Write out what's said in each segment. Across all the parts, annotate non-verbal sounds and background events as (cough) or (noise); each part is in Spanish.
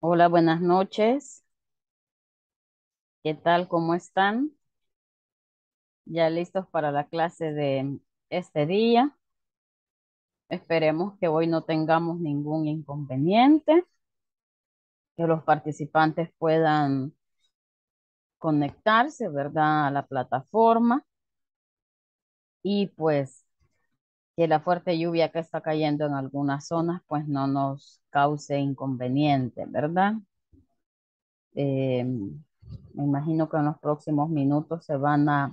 Hola, buenas noches. ¿Qué tal? ¿Cómo están? Ya listos para la clase de este día. Esperemos que hoy no tengamos ningún inconveniente, que los participantes puedan conectarse, ¿verdad?, a la plataforma. Y pues que la fuerte lluvia que está cayendo en algunas zonas pues no nos cause inconveniente, ¿verdad? Eh, me imagino que en los próximos minutos se van a,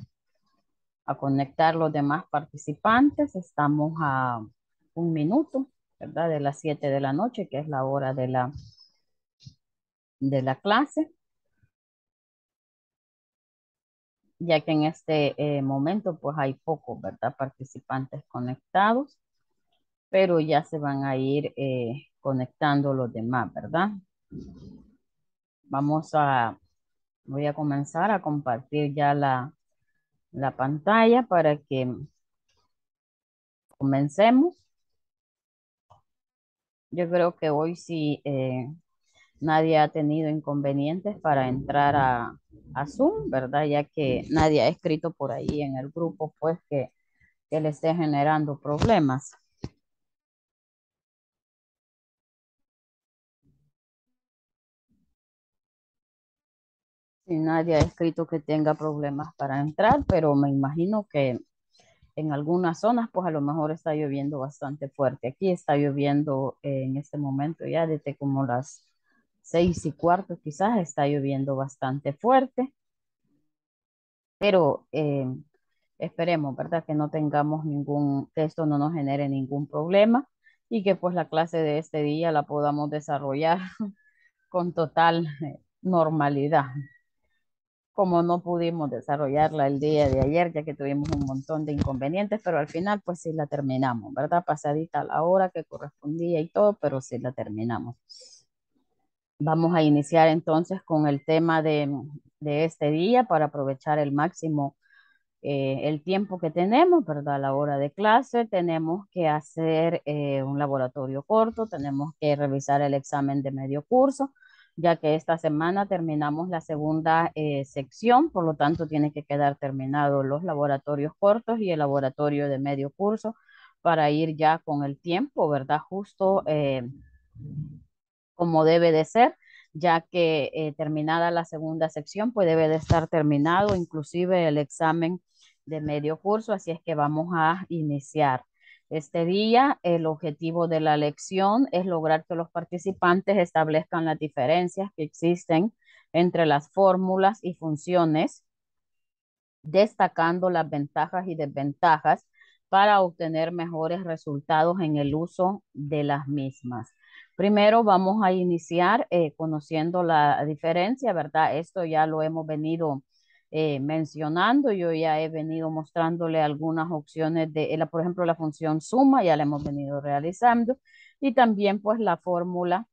conectar los demás participantes. Estamos a un minuto, ¿verdad? De las 7 de la noche, que es la hora de la, de la clase. ya que en este eh, momento pues hay pocos, ¿verdad? Participantes conectados, pero ya se van a ir eh, conectando los demás, ¿verdad? Vamos a, voy a comenzar a compartir ya la, pantalla para que comencemos. Yo creo que hoy sí eh, nadie ha tenido inconvenientes para entrar a, Zoom, ¿verdad? Ya que nadie ha escrito por ahí en el grupo, pues que, que le esté generando problemas. Si nadie ha escrito que tenga problemas para entrar, pero me imagino que en algunas zonas, pues a lo mejor está lloviendo bastante fuerte. Aquí está lloviendo en este momento ya desde como las seis y cuarto quizás está lloviendo bastante fuerte. Pero eh, esperemos, ¿verdad? Que no tengamos ningún, que esto no nos genere ningún problema y que pues la clase de este día la podamos desarrollar (laughs) con total eh, normalidad. Como no pudimos desarrollarla el día de ayer, ya que tuvimos un montón de inconvenientes, pero al final pues sí la terminamos, ¿verdad? Pasadita la hora que correspondía y todo, pero sí la terminamos. Vamos a iniciar entonces con el tema de, este día para aprovechar el máximo eh, el tiempo que tenemos, ¿verdad? A la hora de clase tenemos que hacer eh, un laboratorio corto, tenemos que revisar el examen de medio curso, ya que esta semana terminamos la segunda eh, sección, por lo tanto tiene que quedar terminados los laboratorios cortos y el laboratorio de medio curso para ir ya con el tiempo, ¿verdad? Justo como debe de ser, ya que eh, terminada la segunda sección, pues debe de estar terminado inclusive el examen de medio curso, así es que vamos a iniciar. Este día el objetivo de la lección es lograr que los participantes establezcan las diferencias que existen entre las fórmulas y funciones, destacando las ventajas y desventajas para obtener mejores resultados en el uso de las mismas. Primero vamos a iniciar eh, conociendo la diferencia, ¿verdad? Esto ya lo hemos venido eh, mencionando, yo ya he venido mostrándole algunas opciones de, eh, la, por ejemplo, la función suma, ya la hemos venido realizando, y también pues la fórmula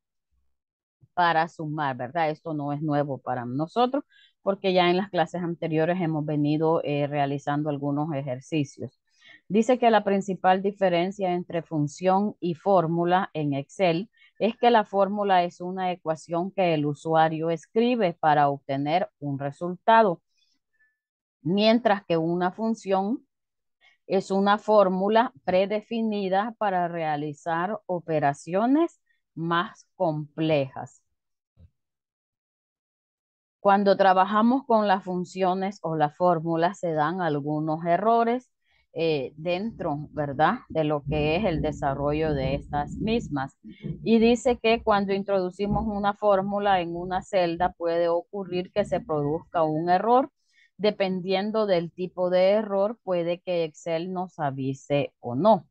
para sumar, ¿verdad? Esto no es nuevo para nosotros porque ya en las clases anteriores hemos venido realizando algunos ejercicios. Dice que la principal diferencia entre función y fórmula en Excel es que la fórmula es una ecuación que el usuario escribe para obtener un resultado, mientras que una función es una fórmula predefinida para realizar operaciones más complejas. Cuando trabajamos con las funciones o las fórmulas se dan algunos errores eh, dentro, ¿verdad? De lo que es el desarrollo de estas mismas. Y dice que cuando introducimos una fórmula en una celda puede ocurrir que se produzca un error. Dependiendo del tipo de error, puede que Excel nos avise o no.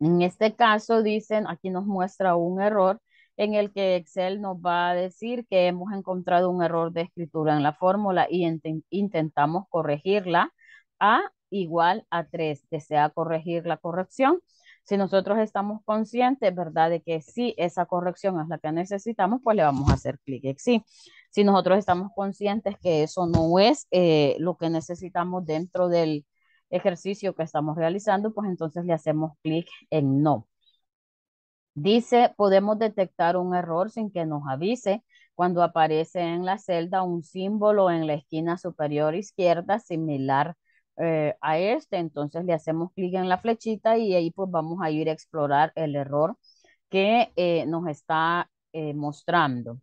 En este caso, dicen, aquí nos muestra un error en el que Excel nos va a decir que hemos encontrado un error de escritura en la fórmula y intentamos corregirla a igual a 3. Desea corregir la corrección. Si nosotros estamos conscientes, ¿verdad? De que sí, esa corrección es la que necesitamos, pues le vamos a hacer clic en sí. Si nosotros estamos conscientes que eso no es eh, lo que necesitamos dentro del ejercicio que estamos realizando, pues entonces le hacemos clic en no. Dice, podemos detectar un error sin que nos avise cuando aparece en la celda un símbolo en la esquina superior izquierda similar a eh, a este, entonces le hacemos clic en la flechita y ahí pues vamos a ir a explorar el error que eh, nos está eh, mostrando.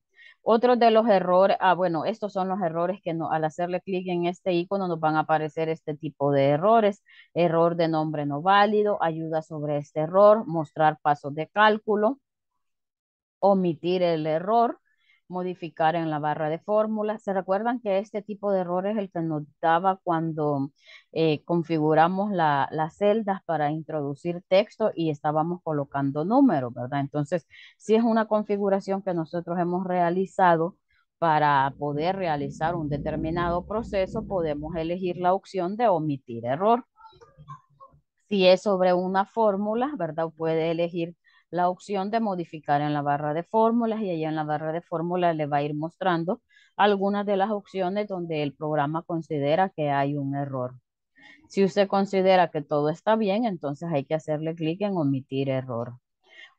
Otro de los errores, ah bueno, estos son los errores que no, al hacerle clic en este icono nos van a aparecer este tipo de errores. Error de nombre no válido, ayuda sobre este error, mostrar pasos de cálculo, omitir el error, modificar en la barra de fórmulas. ¿Se recuerdan que este tipo de error es el que nos daba cuando eh, configuramos las celdas para introducir texto y estábamos colocando números, ¿verdad? Entonces, si es una configuración que nosotros hemos realizado para poder realizar un determinado proceso, podemos elegir la opción de omitir error. Si es sobre una fórmula, ¿verdad? Puede elegir la opción de modificar en la barra de fórmulas y allá en la barra de fórmulas le va a ir mostrando algunas de las opciones donde el programa considera que hay un error. Si usted considera que todo está bien, entonces hay que hacerle clic en omitir error.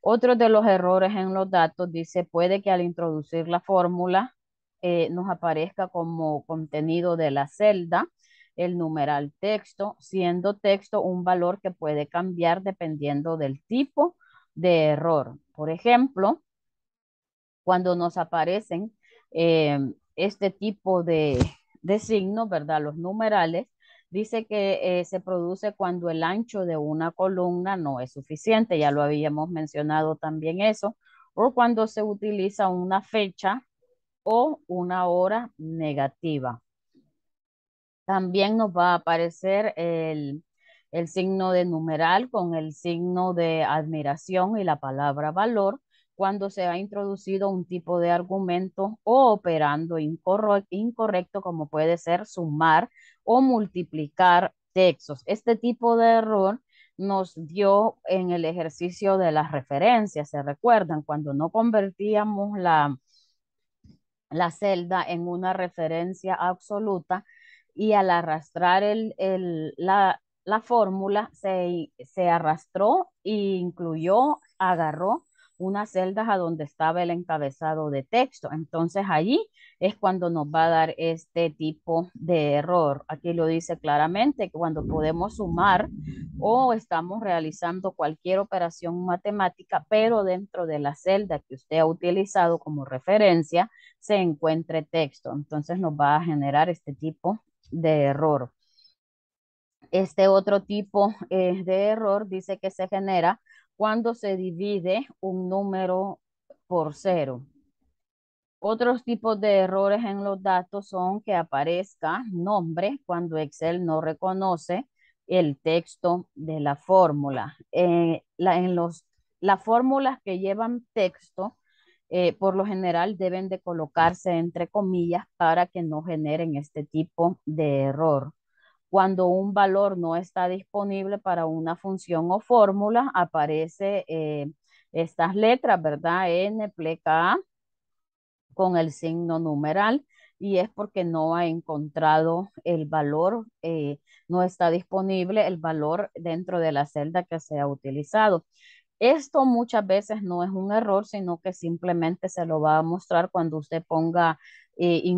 Otro de los errores en los datos dice puede que al introducir la fórmula eh, nos aparezca como contenido de la celda el numeral texto, siendo texto un valor que puede cambiar dependiendo del tipo de error. Por ejemplo, cuando nos aparecen em, este tipo de, signos, ¿verdad? Los numerales, dice que eh, se produce cuando el ancho de una columna no es suficiente, ya lo habíamos mencionado también eso, o cuando se utiliza una fecha o una hora negativa. También nos va a aparecer el, el signo de numeral con el signo de admiración y la palabra valor cuando se ha introducido un tipo de argumento o operando incorrecto, como puede ser sumar o multiplicar textos. Este tipo de error nos dio en el ejercicio de las referencias, ¿se recuerdan? Cuando no convertíamos la, la celda en una referencia absoluta y al arrastrar el, el, la, la fórmula se, se arrastró e incluyó, agarró unas celdas a donde estaba el encabezado de texto. Entonces allí es cuando nos va a dar este tipo de error. Aquí lo dice claramente que cuando podemos sumar o estamos realizando cualquier operación matemática, pero dentro de la celda que usted ha utilizado como referencia se encuentre texto. Entonces nos va a generar este tipo de error. Este otro tipo eh, de error dice que se genera cuando se divide un número por cero. Otros tipos de errores en los datos son que aparezca nombre cuando Excel no reconoce el texto de la fórmula. Eh, en los, las fórmulas que llevan texto, eh, por lo general, deben de colocarse entre comillas para que no generen este tipo de error. Cuando un valor no está disponible para una función o fórmula, aparece eh, estas letras, ¿verdad? N, pleca A, con el signo numeral y es porque no ha encontrado el valor, eh, no está disponible el valor dentro de la celda que se ha utilizado. Esto muchas veces no es un error, sino que simplemente se lo va a mostrar cuando usted ponga eh, incluye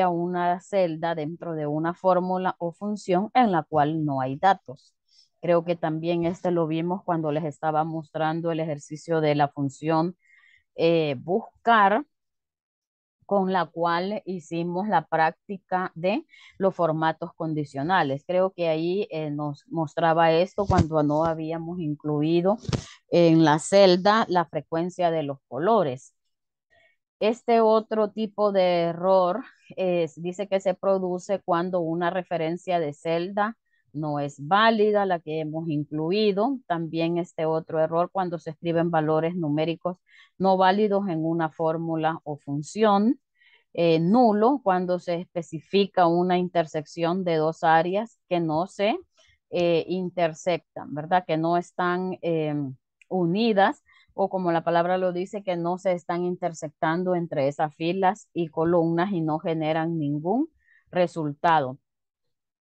incluya una celda dentro de una fórmula o función en la cual no hay datos. Creo que también este lo vimos cuando les estaba mostrando el ejercicio de la función eh, buscar, con la cual hicimos la práctica de los formatos condicionales. Creo que ahí eh, nos mostraba esto cuando no habíamos incluido en la celda la frecuencia de los colores. Este otro tipo de error dice que se produce cuando una referencia de celda no es válida, la que hemos incluido. También este otro error cuando se escriben valores numéricos no válidos en una fórmula o función. Eh, nulo cuando se especifica una intersección de dos áreas que no se eh, intersectan, ¿verdad? Que no están em, unidas o como la palabra lo dice, que no se están intersectando entre esas filas y columnas y no generan ningún resultado.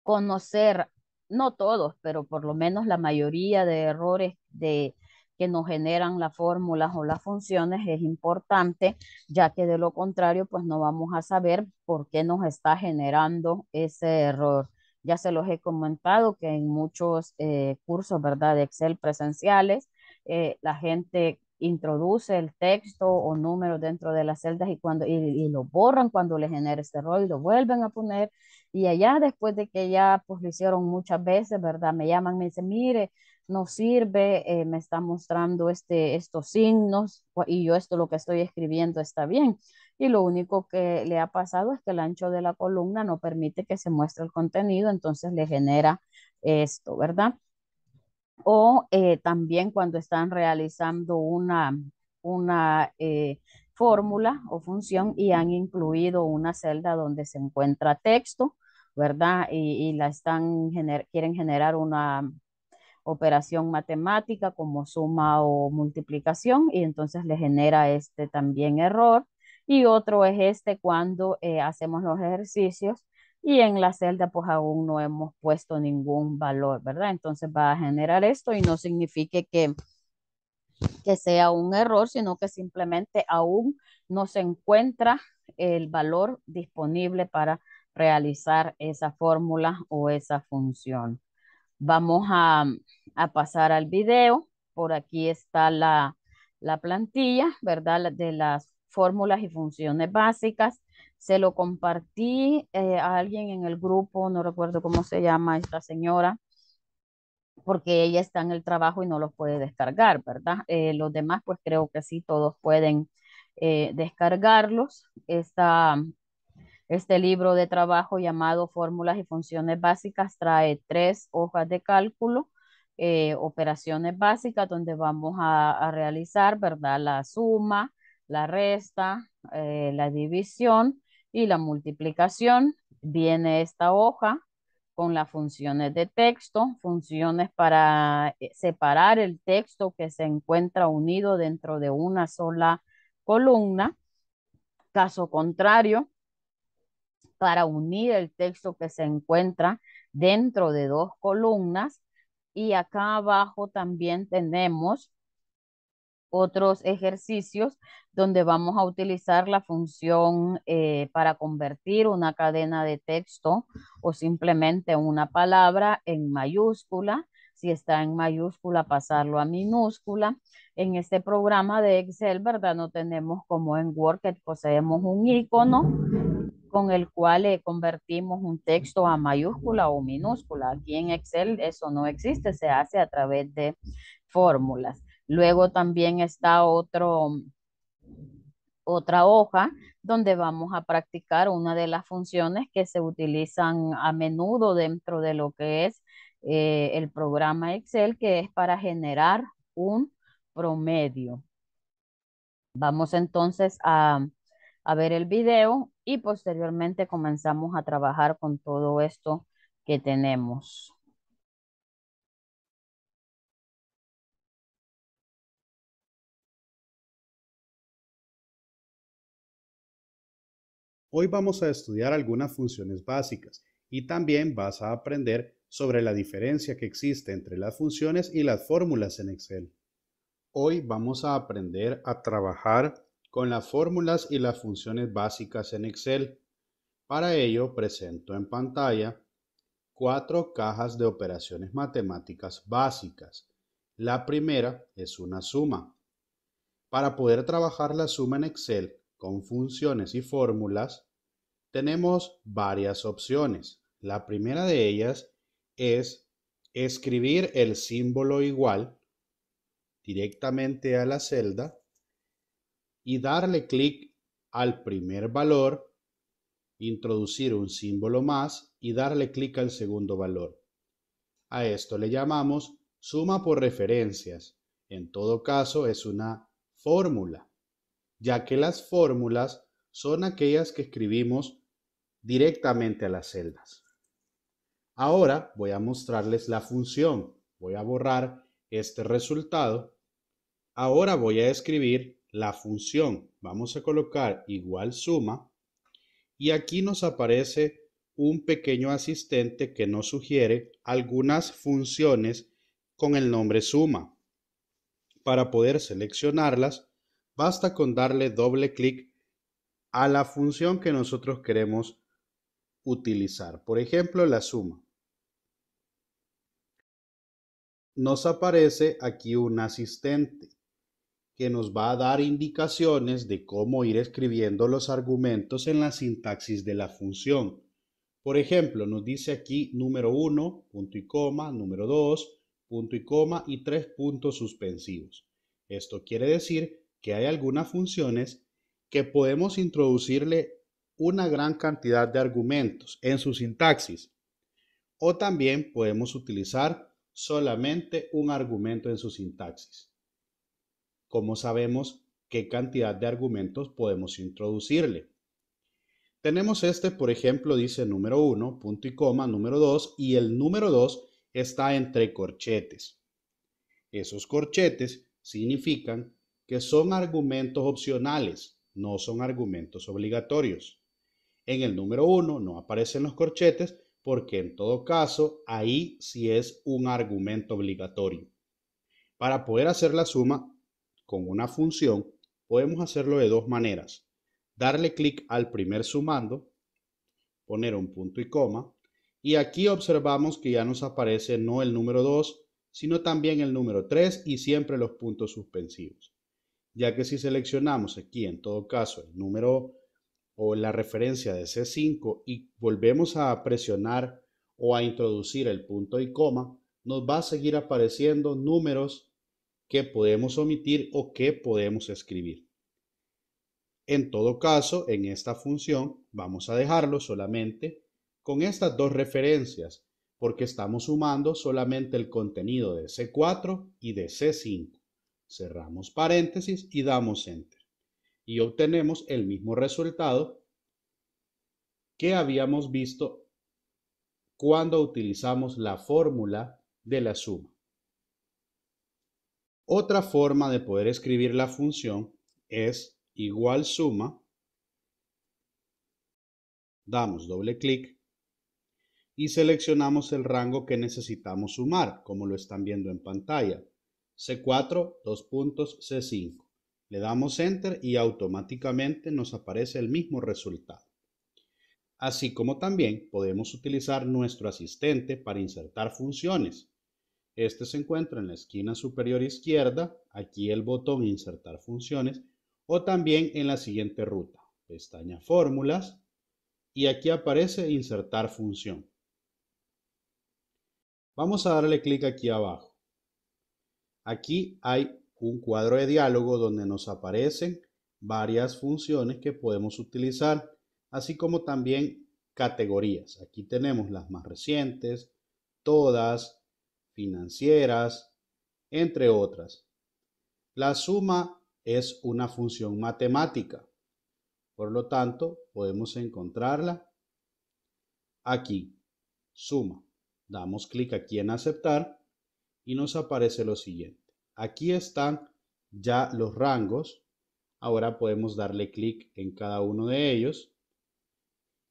Conocer, no todos, pero por lo menos la mayoría de errores de, que nos generan las fórmulas o las funciones es importante, ya que de lo contrario, pues no vamos a saber por qué nos está generando ese error. Ya se los he comentado que en muchos eh, cursos, ¿verdad?, de Excel presenciales, eh, la gente introduce el texto o número dentro de las celdas y, cuando, y, lo borran cuando le genera este error y lo vuelven a poner. Y allá después de que ya pues lo hicieron muchas veces, ¿verdad? Me llaman, me dicen, mire, no sirve, eh, me está mostrando este, estos signos y yo esto lo que estoy escribiendo está bien. Y lo único que le ha pasado es que el ancho de la columna no permite que se muestre el contenido, entonces le genera esto, ¿verdad? o eh, también cuando están realizando una, eh, fórmula o función y han incluido una celda donde se encuentra texto, ¿verdad? Y, la están quieren generar una operación matemática como suma o multiplicación y entonces le genera este también error. Y otro es este cuando eh, hacemos los ejercicios y en la celda pues aún no hemos puesto ningún valor, ¿verdad? Entonces va a generar esto y no signifique que, que sea un error, sino que simplemente aún no se encuentra el valor disponible para realizar esa fórmula o esa función. Vamos a, pasar al video. Por aquí está la plantilla, ¿verdad? De las fórmulas y funciones básicas se lo compartí eh, a alguien en el grupo, no recuerdo cómo se llama esta señora, porque ella está en el trabajo y no los puede descargar, ¿verdad? Eh, los demás, pues creo que sí, todos pueden eh, descargarlos. este libro de trabajo llamado Fórmulas y Funciones Básicas trae tres hojas de cálculo, operaciones básicas, donde vamos a, a, realizar, ¿verdad? La suma, la resta, la división y la multiplicación. Viene esta hoja con las funciones de texto, funciones para eh, separar el texto que se encuentra unido dentro de una sola columna. Caso contrario, para unir el texto que se encuentra dentro de dos columnas. Y acá abajo también tenemos otros ejercicios donde vamos a utilizar la función eh, para convertir una cadena de texto o simplemente una palabra en mayúscula. Si está en mayúscula, pasarlo a minúscula. En este programa de Excel, ¿verdad? No tenemos como en Word que poseemos un icono con el cual eh, convertimos un texto a mayúscula o minúscula. Aquí en Excel eso no existe, se hace a través de fórmulas. Luego también está otro, otra hoja donde vamos a practicar una de las funciones que se utilizan a menudo dentro de lo que es eh, el programa Excel, que es para generar un promedio. Vamos entonces a, a ver el video y posteriormente comenzamos a trabajar con todo esto que tenemos. Hoy vamos a estudiar algunas funciones básicas y también vas a aprender sobre la diferencia que existe entre las funciones y las fórmulas en Excel. Hoy vamos a aprender a trabajar con las fórmulas y las funciones básicas en Excel. Para ello presento en pantalla cuatro cajas de operaciones matemáticas básicas. La primera es una suma. Para poder trabajar la suma en Excel, con funciones y fórmulas, tenemos varias opciones. La primera de ellas es escribir el símbolo igual directamente a la celda y darle clic al primer valor, introducir un símbolo más y darle clic al segundo valor. A esto le llamamos suma por referencias. En todo caso es una fórmula ya que las fórmulas son aquellas que escribimos directamente a las celdas. Ahora voy a mostrarles la función. Voy a borrar este resultado. Ahora voy a escribir la función. Vamos a colocar igual suma y aquí nos aparece un pequeño asistente que nos sugiere algunas funciones con el nombre suma. Para poder seleccionarlas, basta con darle doble clic a la función que nosotros queremos utilizar. Por ejemplo, la suma. Nos aparece aquí un asistente que nos va a dar indicaciones de cómo ir escribiendo los argumentos en la sintaxis de la función. Por ejemplo, nos dice aquí número 1, punto y coma, número 2, punto y coma y tres puntos suspensivos. Esto quiere decir que hay algunas funciones que podemos introducirle una gran cantidad de argumentos en su sintaxis. O también podemos utilizar solamente un argumento en su sintaxis. ¿Cómo sabemos qué cantidad de argumentos podemos introducirle? Tenemos este, por ejemplo, dice número 1, punto y coma, número 2, y el número 2 está entre corchetes. Esos corchetes significan que son argumentos opcionales, no son argumentos obligatorios. En el número 1 no aparecen los corchetes porque en todo caso ahí sí es un argumento obligatorio. Para poder hacer la suma con una función podemos hacerlo de dos maneras. Darle clic al primer sumando, poner un punto y coma y aquí observamos que ya nos aparece no el número 2 sino también el número 3 y siempre los puntos suspensivos ya que si seleccionamos aquí en todo caso el número o la referencia de C5 y volvemos a presionar o a introducir el punto y coma, nos va a seguir apareciendo números que podemos omitir o que podemos escribir. En todo caso, en esta función vamos a dejarlo solamente con estas dos referencias, porque estamos sumando solamente el contenido de C4 y de C5 cerramos paréntesis y damos enter. Y obtenemos el mismo resultado que habíamos visto cuando utilizamos la fórmula de la suma. Otra forma de poder escribir la función es igual suma, damos doble clic y seleccionamos el rango que necesitamos sumar, como lo están viendo en pantalla. C4, dos puntos, C5. Le damos Enter y automáticamente nos aparece el mismo resultado. Así como también podemos utilizar nuestro asistente para insertar funciones. Este se encuentra en la esquina superior izquierda, aquí el botón Insertar funciones, o también en la siguiente ruta, pestaña Fórmulas, y aquí aparece Insertar función. Vamos a darle clic aquí abajo. Aquí hay un cuadro de diálogo donde nos aparecen varias funciones que podemos utilizar, así como también categorías. Aquí tenemos las más recientes, todas, financieras, entre otras. La suma es una función matemática, por lo tanto podemos encontrarla aquí, suma. Damos clic aquí en aceptar y nos aparece lo siguiente. Aquí están ya los rangos. Ahora podemos darle clic en cada uno de ellos.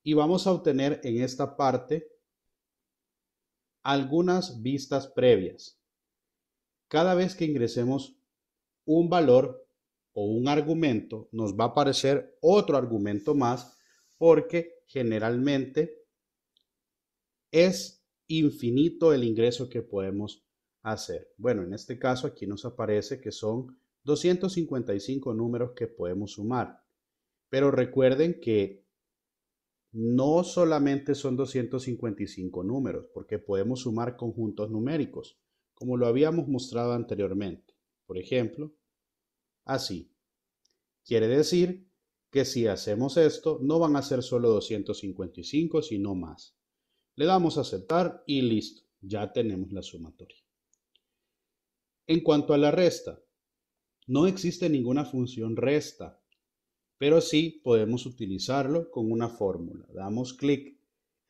Y vamos a obtener en esta parte algunas vistas previas. Cada vez que ingresemos un valor o un argumento, nos va a aparecer otro argumento más porque generalmente es infinito el ingreso que podemos bueno, en este caso aquí nos aparece que son 255 números que podemos sumar. Pero recuerden que no solamente son 255 números, porque podemos sumar conjuntos numéricos, como lo habíamos mostrado anteriormente. Por ejemplo, así. Quiere decir que si hacemos esto, no van a ser solo 255, sino más. Le damos a aceptar y listo, ya tenemos la sumatoria. En cuanto a la resta, no existe ninguna función resta, pero sí podemos utilizarlo con una fórmula. Damos clic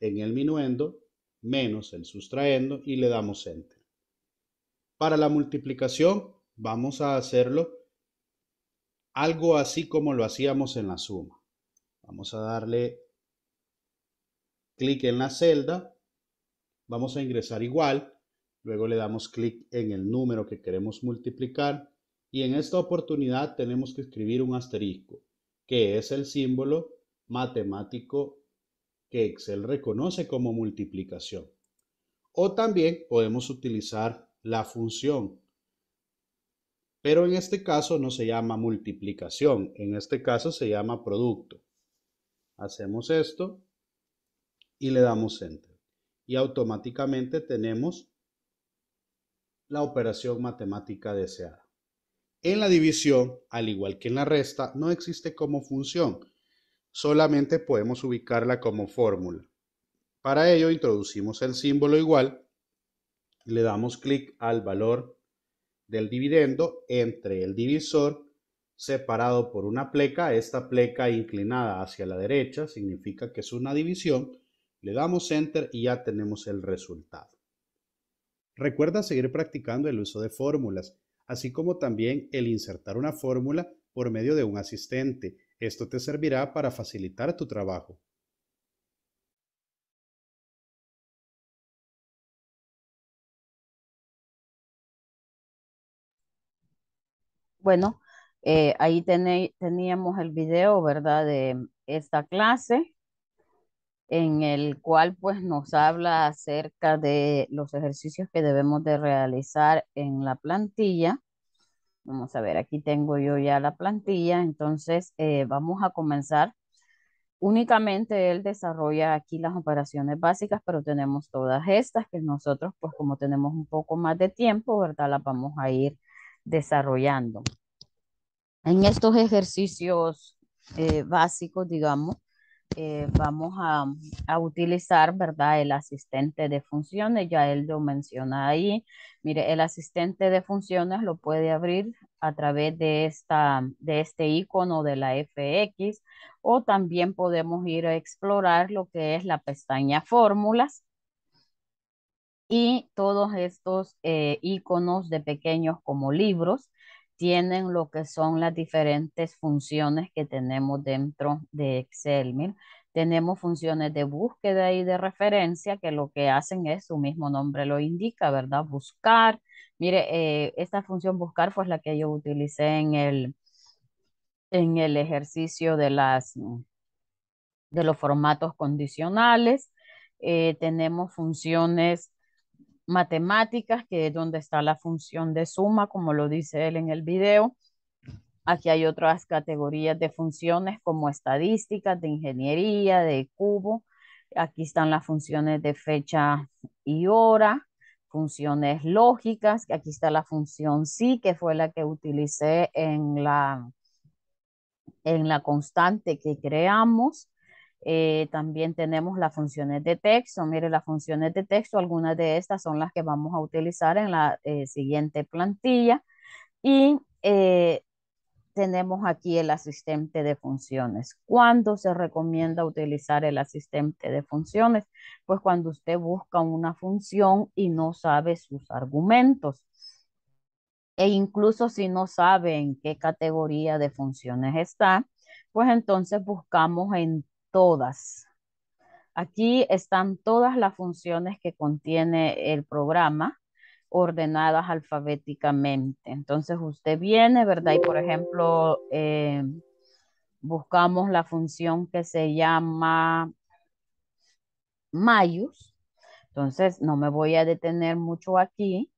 en el minuendo menos el sustraendo y le damos enter. Para la multiplicación vamos a hacerlo algo así como lo hacíamos en la suma. Vamos a darle clic en la celda, vamos a ingresar igual, Luego le damos clic en el número que queremos multiplicar y en esta oportunidad tenemos que escribir un asterisco, que es el símbolo matemático que Excel reconoce como multiplicación. O también podemos utilizar la función, pero en este caso no se llama multiplicación, en este caso se llama producto. Hacemos esto y le damos Enter. Y automáticamente tenemos la operación matemática deseada. En la división, al igual que en la resta, no existe como función, solamente podemos ubicarla como fórmula. Para ello introducimos el símbolo igual, le damos clic al valor del dividendo entre el divisor separado por una pleca, esta pleca inclinada hacia la derecha significa que es una división, le damos enter y ya tenemos el resultado. Recuerda seguir practicando el uso de fórmulas, así como también el insertar una fórmula por medio de un asistente. Esto te servirá para facilitar tu trabajo. Bueno, eh, ahí teníamos el video, ¿verdad? De esta clase en el cual pues nos habla acerca de los ejercicios que debemos de realizar en la plantilla. Vamos a ver, aquí tengo yo ya la plantilla, entonces eh, vamos a comenzar. Únicamente él desarrolla aquí las operaciones básicas, pero tenemos todas estas que nosotros, pues como tenemos un poco más de tiempo, ¿verdad? Las vamos a ir desarrollando. En estos ejercicios eh, básicos, digamos, eh, vamos a, utilizar, ¿verdad? El asistente de funciones, ya él lo menciona ahí. Mire, el asistente de funciones lo puede abrir a través de, este icono de la FX o también podemos ir a explorar lo que es la pestaña fórmulas y todos estos eh, iconos de pequeños como libros tienen lo que son las diferentes funciones que tenemos dentro de Excel. tenemos funciones de búsqueda y de referencia que lo que hacen es, su mismo nombre lo indica, ¿verdad? Buscar. Mire, eh, esta función buscar fue la que yo utilicé en el, en el ejercicio de, las, de los formatos condicionales. Eh, tenemos funciones matemáticas, que es donde está la función de suma, como lo dice él en el video. Aquí hay otras categorías de funciones como estadísticas, de ingeniería, de cubo. Aquí están las funciones de fecha y hora, funciones lógicas. Aquí está la función sí, que fue la que utilicé en la, en la constante que creamos. Eh, también tenemos las funciones de texto. Mire, las funciones de texto, algunas de estas son las que vamos a utilizar en la eh, siguiente plantilla. Y eh, tenemos aquí el asistente de funciones. ¿Cuándo se recomienda utilizar el asistente de funciones? Pues cuando usted busca una función y no sabe sus argumentos. E incluso si no sabe en qué categoría de funciones está, pues entonces buscamos en todas. Aquí están todas las funciones que contiene el programa ordenadas alfabéticamente. Entonces usted viene, ¿verdad? Y por ejemplo, eh, buscamos la función que se llama Mayus. Entonces no me voy a detener mucho aquí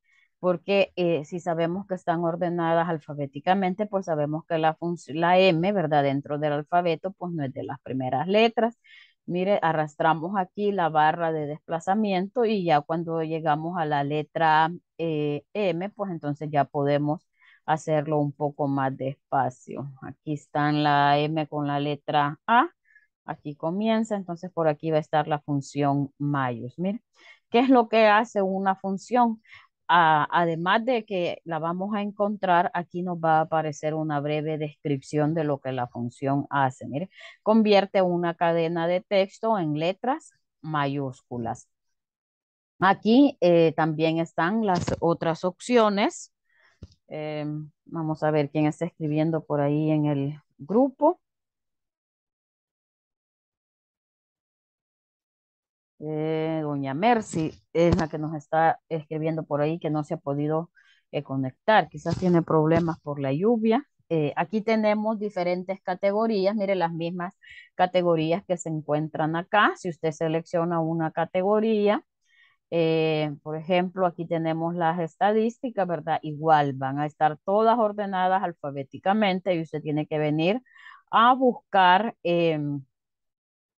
porque eh, si sabemos que están ordenadas alfabéticamente, pues sabemos que la, la M, ¿verdad? Dentro del alfabeto, pues no es de las primeras letras. Mire, arrastramos aquí la barra de desplazamiento y ya cuando llegamos a la letra eh, M, pues entonces ya podemos hacerlo un poco más despacio. Aquí están la M con la letra A. Aquí comienza, entonces por aquí va a estar la función mayus. Mire, ¿qué es lo que hace una función? además de que la vamos a encontrar, aquí nos va a aparecer una breve descripción de lo que la función hace. Mire, convierte una cadena de texto en letras mayúsculas. Aquí eh, también están las otras opciones. Em, vamos a ver quién está escribiendo por ahí en el grupo. Eh, doña Mercy es la que nos está escribiendo por ahí que no se ha podido eh, conectar. Quizás tiene problemas por la lluvia. Eh, aquí tenemos diferentes categorías, mire las mismas categorías que se encuentran acá. Si usted selecciona una categoría, por ejemplo, aquí tenemos las estadísticas, ¿verdad? Igual van a estar todas ordenadas alfabéticamente y usted tiene que venir a buscar em,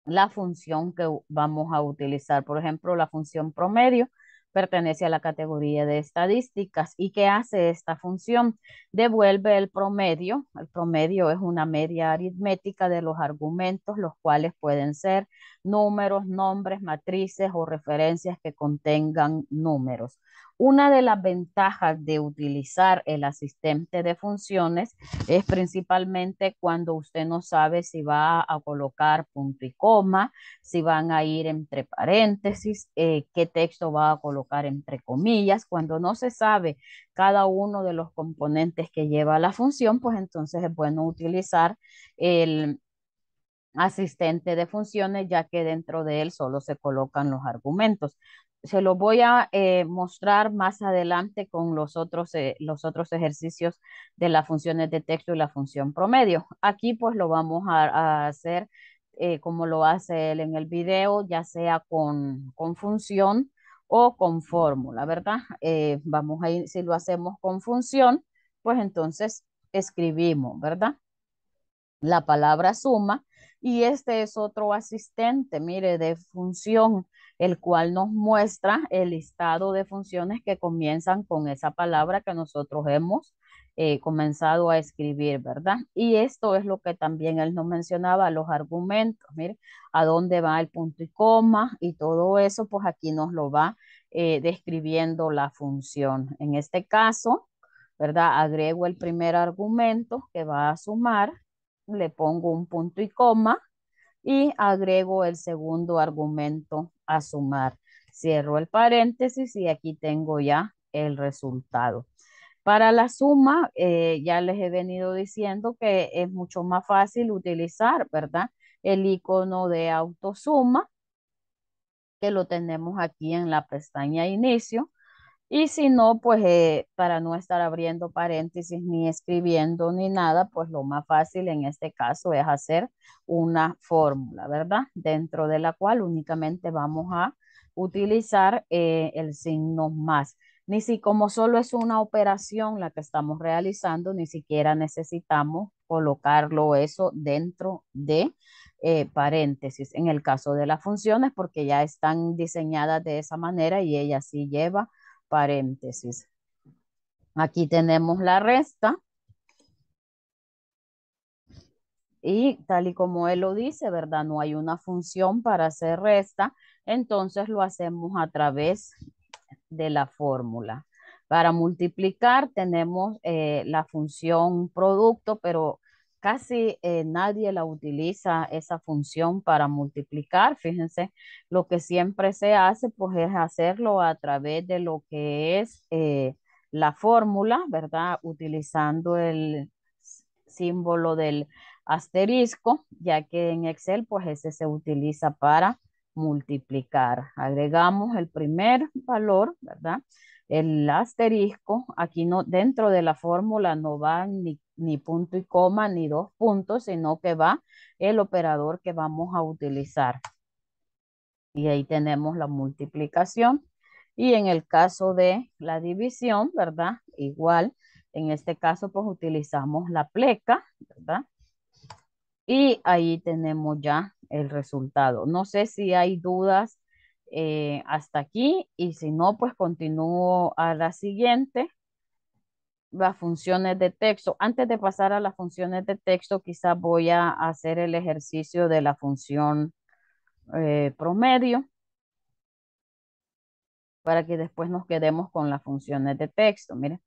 la función que vamos a utilizar. Por ejemplo, la función promedio pertenece a la categoría de estadísticas. ¿Y qué hace esta función? Devuelve el promedio. El promedio es una media aritmética de los argumentos, los cuales pueden ser números, nombres, matrices o referencias que contengan números. Una de las ventajas de utilizar el asistente de funciones es principalmente cuando usted no sabe si va a colocar punto y coma, si van a ir entre paréntesis, eh, qué texto va a colocar entre comillas. Cuando no se sabe cada uno de los componentes que lleva la función, pues entonces es bueno utilizar el, asistente de funciones, ya que dentro de él solo se colocan los argumentos. Se los voy a eh, mostrar más adelante con los otros, eh, los otros ejercicios de las funciones de texto y la función promedio. Aquí pues lo vamos a, hacer eh, como lo hace él en el video, ya sea con, con función o con fórmula, ¿verdad? vamos a ir, si lo hacemos con función, pues entonces escribimos, ¿verdad? La palabra suma y este es otro asistente, mire, de función, el cual nos muestra el listado de funciones que comienzan con esa palabra que nosotros hemos eh, comenzado a escribir, ¿verdad? Y esto es lo que también él nos mencionaba, los argumentos, mire, a dónde va el punto y coma y todo eso, pues aquí nos lo va eh, describiendo la función. En este caso, ¿verdad? Agrego el primer argumento que va a sumar le pongo un punto y coma y agrego el segundo argumento a sumar. Cierro el paréntesis y aquí tengo ya el resultado. Para la suma, eh, ya les he venido diciendo que es mucho más fácil utilizar, ¿verdad? El icono de autosuma, que lo tenemos aquí en la pestaña inicio. Y si no, pues eh, para no estar abriendo paréntesis ni escribiendo ni nada, pues lo más fácil en este caso es hacer una fórmula, ¿verdad? Dentro de la cual únicamente vamos a utilizar eh, el signo más. Ni si como solo es una operación la que estamos realizando, ni siquiera necesitamos colocarlo eso dentro de eh, paréntesis. En el caso de las funciones, porque ya están diseñadas de esa manera y ella sí lleva paréntesis. Aquí tenemos la resta. Y tal y como él lo dice, ¿verdad? No hay una función para hacer resta, entonces lo hacemos a través de la fórmula. Para multiplicar tenemos eh, la función producto, pero casi eh, nadie la utiliza esa función para multiplicar. Fíjense, lo que siempre se hace pues es hacerlo a través de lo que es eh, la fórmula, ¿verdad? Utilizando el símbolo del asterisco, ya que en Excel pues ese se utiliza para multiplicar. Agregamos el primer valor, ¿verdad? el asterisco, aquí no, dentro de la fórmula no va ni, ni, punto y coma ni dos puntos, sino que va el operador que vamos a utilizar. Y ahí tenemos la multiplicación. Y en el caso de la división, ¿verdad? Igual, en este caso pues utilizamos la pleca, ¿verdad? Y ahí tenemos ya el resultado. No sé si hay dudas eh, hasta aquí y si no, pues continúo a la siguiente. Las funciones de texto. Antes de pasar a las funciones de texto, quizás voy a hacer el ejercicio de la función eh, promedio para que después nos quedemos con las funciones de texto. Miren.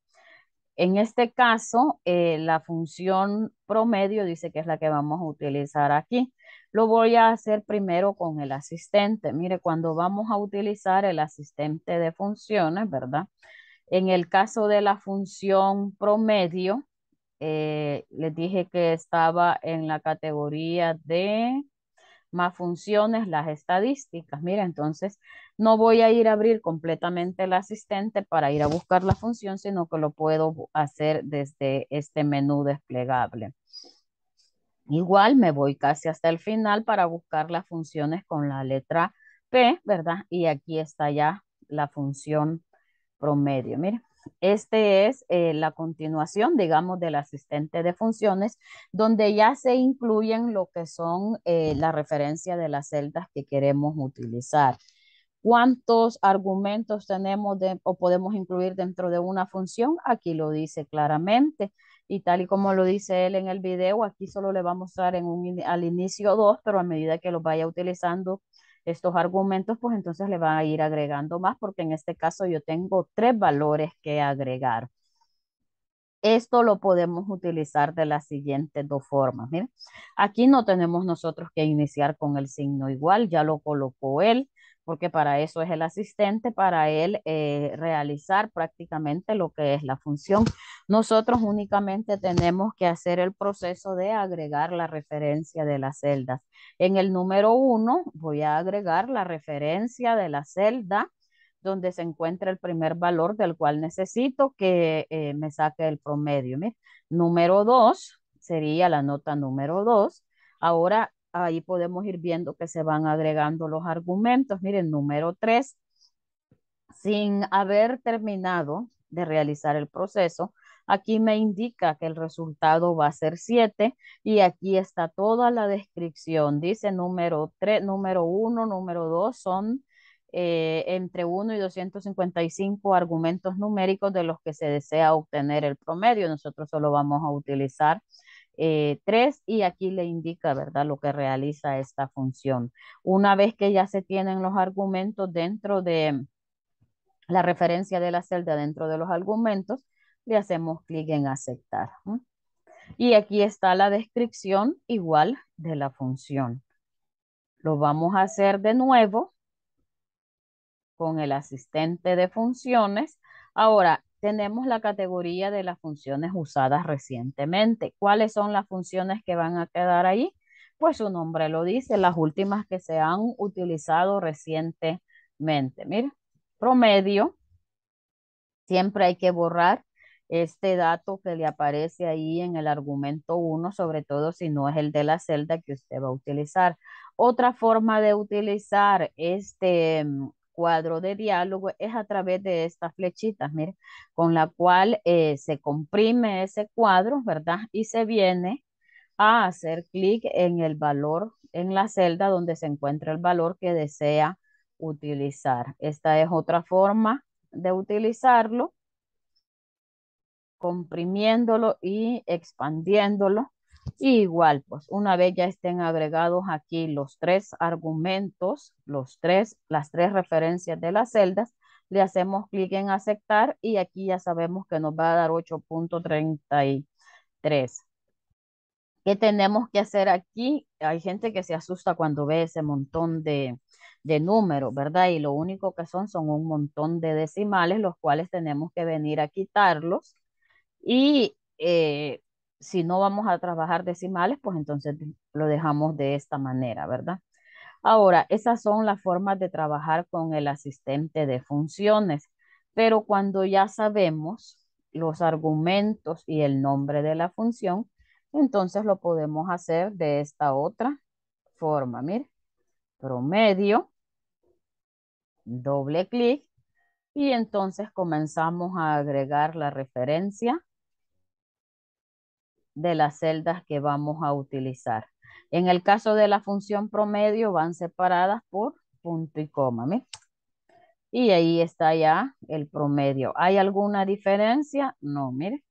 En este caso, eh, la función promedio dice que es la que vamos a utilizar aquí. Lo voy a hacer primero con el asistente. Mire, cuando vamos a utilizar el asistente de funciones, ¿verdad? En el caso de la función promedio, eh, les dije que estaba en la categoría de más funciones, las estadísticas. Mire, entonces, no voy a ir a abrir completamente el asistente para ir a buscar la función, sino que lo puedo hacer desde este menú desplegable. Igual me voy casi hasta el final para buscar las funciones con la letra P, ¿verdad? Y aquí está ya la función promedio. Mire, este es eh, la continuación, digamos, del asistente de funciones, donde ya se incluyen lo que son las eh, la referencia de las celdas que queremos utilizar cuántos argumentos tenemos de, o podemos incluir dentro de una función, aquí lo dice claramente. Y tal y como lo dice él en el video, aquí solo le va a mostrar al inicio dos, pero a medida que lo vaya utilizando estos argumentos, pues entonces le va a ir agregando más, porque en este caso yo tengo tres valores que agregar. Esto lo podemos utilizar de las siguientes dos formas. aquí no tenemos nosotros que iniciar con el signo igual, ya lo colocó él porque para eso es el asistente, para él eh, realizar prácticamente lo que es la función. Nosotros únicamente tenemos que hacer el proceso de agregar la referencia de las celdas. En el número uno voy a agregar la referencia de la celda donde se encuentra el primer valor del cual necesito que eh, me saque el promedio. número dos sería la nota número dos. Ahora ahí podemos ir viendo que se van agregando los argumentos. Miren, número 3, sin haber terminado de realizar el proceso, aquí me indica que el resultado va a ser 7 y aquí está toda la descripción. Dice número 3, número 1, número 2 son eh, entre 1 y 255 argumentos numéricos de los que se desea obtener el promedio. Nosotros solo vamos a utilizar eh, tres 3 y aquí le indica, ¿verdad?, lo que realiza esta función. Una vez que ya se tienen los argumentos dentro de la referencia de la celda, dentro de los argumentos, le hacemos clic en aceptar. Y aquí está la descripción igual de la función. Lo vamos a hacer de nuevo con el asistente de funciones. Ahora, tenemos la categoría de las funciones usadas recientemente. ¿Cuáles son las funciones que van a quedar ahí? Pues su nombre lo dice, las últimas que se han utilizado recientemente. Mira, promedio, siempre hay que borrar este dato que le aparece ahí en el argumento 1, sobre todo si no es el de la celda que usted va a utilizar. Otra forma de utilizar este, mm, cuadro de diálogo es a través de estas flechitas, mire, con la cual eh, se comprime ese cuadro, ¿verdad? Y se viene a hacer clic en el valor, en la celda donde se encuentra el valor que desea utilizar. Esta es otra forma de utilizarlo, comprimiéndolo y expandiéndolo igual, pues una vez ya estén agregados aquí los tres argumentos, los tres, las tres referencias de las celdas, le hacemos clic en aceptar y aquí ya sabemos que nos va a dar 8.33. ¿Qué tenemos que hacer aquí? Hay gente que se asusta cuando ve ese montón de, de números, ¿verdad? Y lo único que son son un montón de decimales, los cuales tenemos que venir a quitarlos. Y eh, si no vamos a trabajar decimales, pues entonces lo dejamos de esta manera, ¿verdad? Ahora, esas son las formas de trabajar con el asistente de funciones, pero cuando ya sabemos los argumentos y el nombre de la función, entonces lo podemos hacer de esta otra forma. Mire, promedio, doble clic, y entonces comenzamos a agregar la referencia de las celdas que vamos a utilizar. En el caso de la función promedio van separadas por punto y coma. Y ahí está ya el promedio. ¿Hay alguna diferencia? No, mire.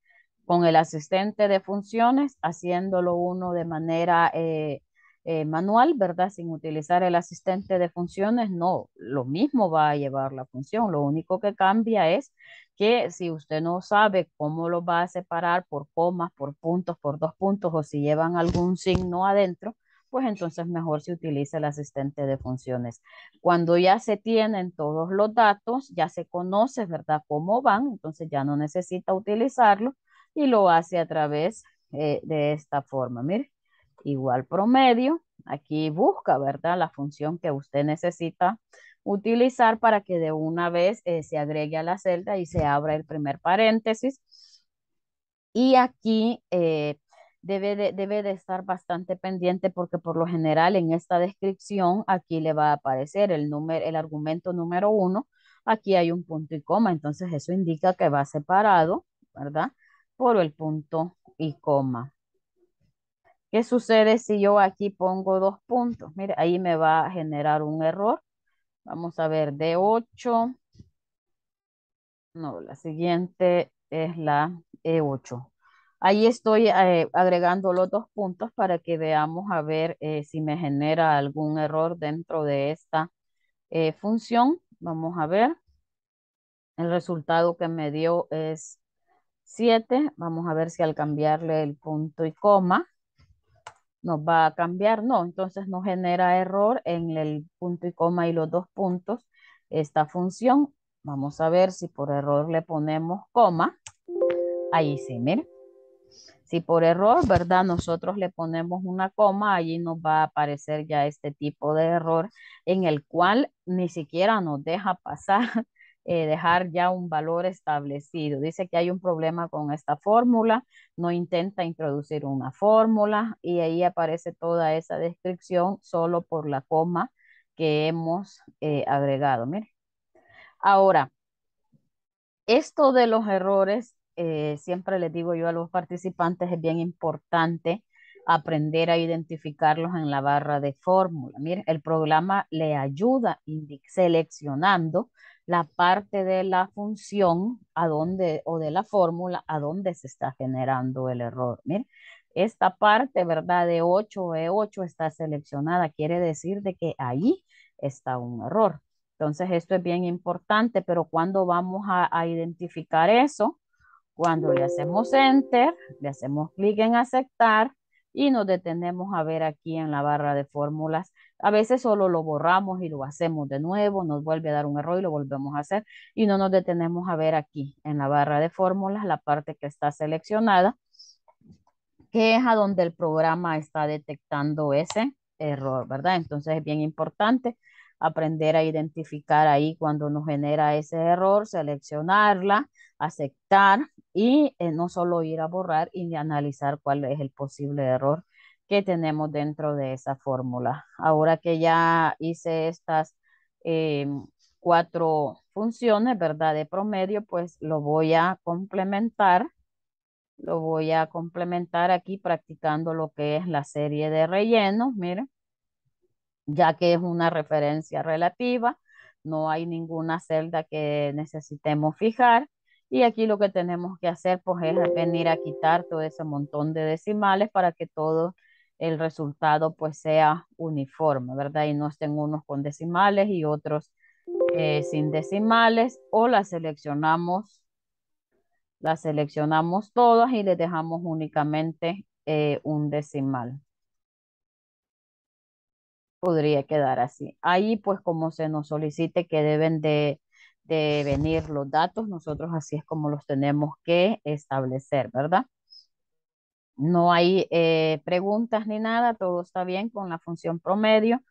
Con el asistente de funciones, haciéndolo uno de manera eh, eh, manual, ¿verdad? Sin utilizar el asistente de funciones, no, lo mismo va a llevar la función. Lo único que cambia es que si usted no sabe cómo lo va a separar por comas, por puntos, por dos puntos o si llevan algún signo adentro, pues entonces mejor se utiliza el asistente de funciones. Cuando ya se tienen todos los datos, ya se conoce, ¿verdad? Cómo van, entonces ya no necesita utilizarlo y lo hace a través eh, de esta forma. Mire igual promedio. Aquí busca, ¿verdad? La función que usted necesita utilizar para que de una vez eh, se agregue a la celda y se abra el primer paréntesis. Y aquí eh, debe, de, debe de estar bastante pendiente porque por lo general en esta descripción aquí le va a aparecer el, número, el argumento número uno. Aquí hay un punto y coma, entonces eso indica que va separado, ¿verdad? Por el punto y coma. ¿Qué sucede si yo aquí pongo dos puntos? Mire, ahí me va a generar un error. Vamos a ver, de 8. No, la siguiente es la E8. Ahí estoy eh, agregando los dos puntos para que veamos a ver eh, si me genera algún error dentro de esta eh, función. Vamos a ver. El resultado que me dio es 7. Vamos a ver si al cambiarle el punto y coma nos va a cambiar, no, entonces nos genera error en el punto y coma y los dos puntos esta función. Vamos a ver si por error le ponemos coma. Ahí sí, miren. Si por error, ¿verdad? Nosotros le ponemos una coma, allí nos va a aparecer ya este tipo de error en el cual ni siquiera nos deja pasar eh, dejar ya un valor establecido. Dice que hay un problema con esta fórmula, no intenta introducir una fórmula y ahí aparece toda esa descripción solo por la coma que hemos eh, agregado. Mire. Ahora, esto de los errores, eh, siempre les digo yo a los participantes, es bien importante aprender a identificarlos en la barra de fórmula. Mire, el programa le ayuda seleccionando la parte de la función a dónde, o de la fórmula a dónde se está generando el error. esta parte, ¿verdad? De 8 E8 está seleccionada, quiere decir de que ahí está un error. Entonces, esto es bien importante, pero cuando vamos a, a identificar eso, cuando le hacemos enter, le hacemos clic en aceptar, y nos detenemos a ver aquí en la barra de fórmulas. A veces solo lo borramos y lo hacemos de nuevo, nos vuelve a dar un error y lo volvemos a hacer y no nos detenemos a ver aquí en la barra de fórmulas la parte que está seleccionada, que es a donde el programa está detectando ese error, ¿verdad? Entonces es bien importante aprender a identificar ahí cuando nos genera ese error, seleccionarla, aceptar y eh, no solo ir a borrar y analizar cuál es el posible error que tenemos dentro de esa fórmula. Ahora que ya hice estas eh, cuatro funciones, ¿verdad? De promedio, pues lo voy a complementar. Lo voy a complementar aquí practicando lo que es la serie de rellenos, miren ya que es una referencia relativa, no hay ninguna celda que necesitemos fijar. Y aquí lo que tenemos que hacer pues, es venir a quitar todo ese montón de decimales para que todo el resultado pues, sea uniforme, ¿verdad? Y no estén unos con decimales y otros eh, sin decimales. O las seleccionamos, las seleccionamos todas y les dejamos únicamente eh, un decimal podría quedar así. Ahí pues como se nos solicite que deben de, venir los datos, nosotros así es como los tenemos que establecer, ¿verdad? No hay eh, preguntas ni nada, todo está bien con la función promedio,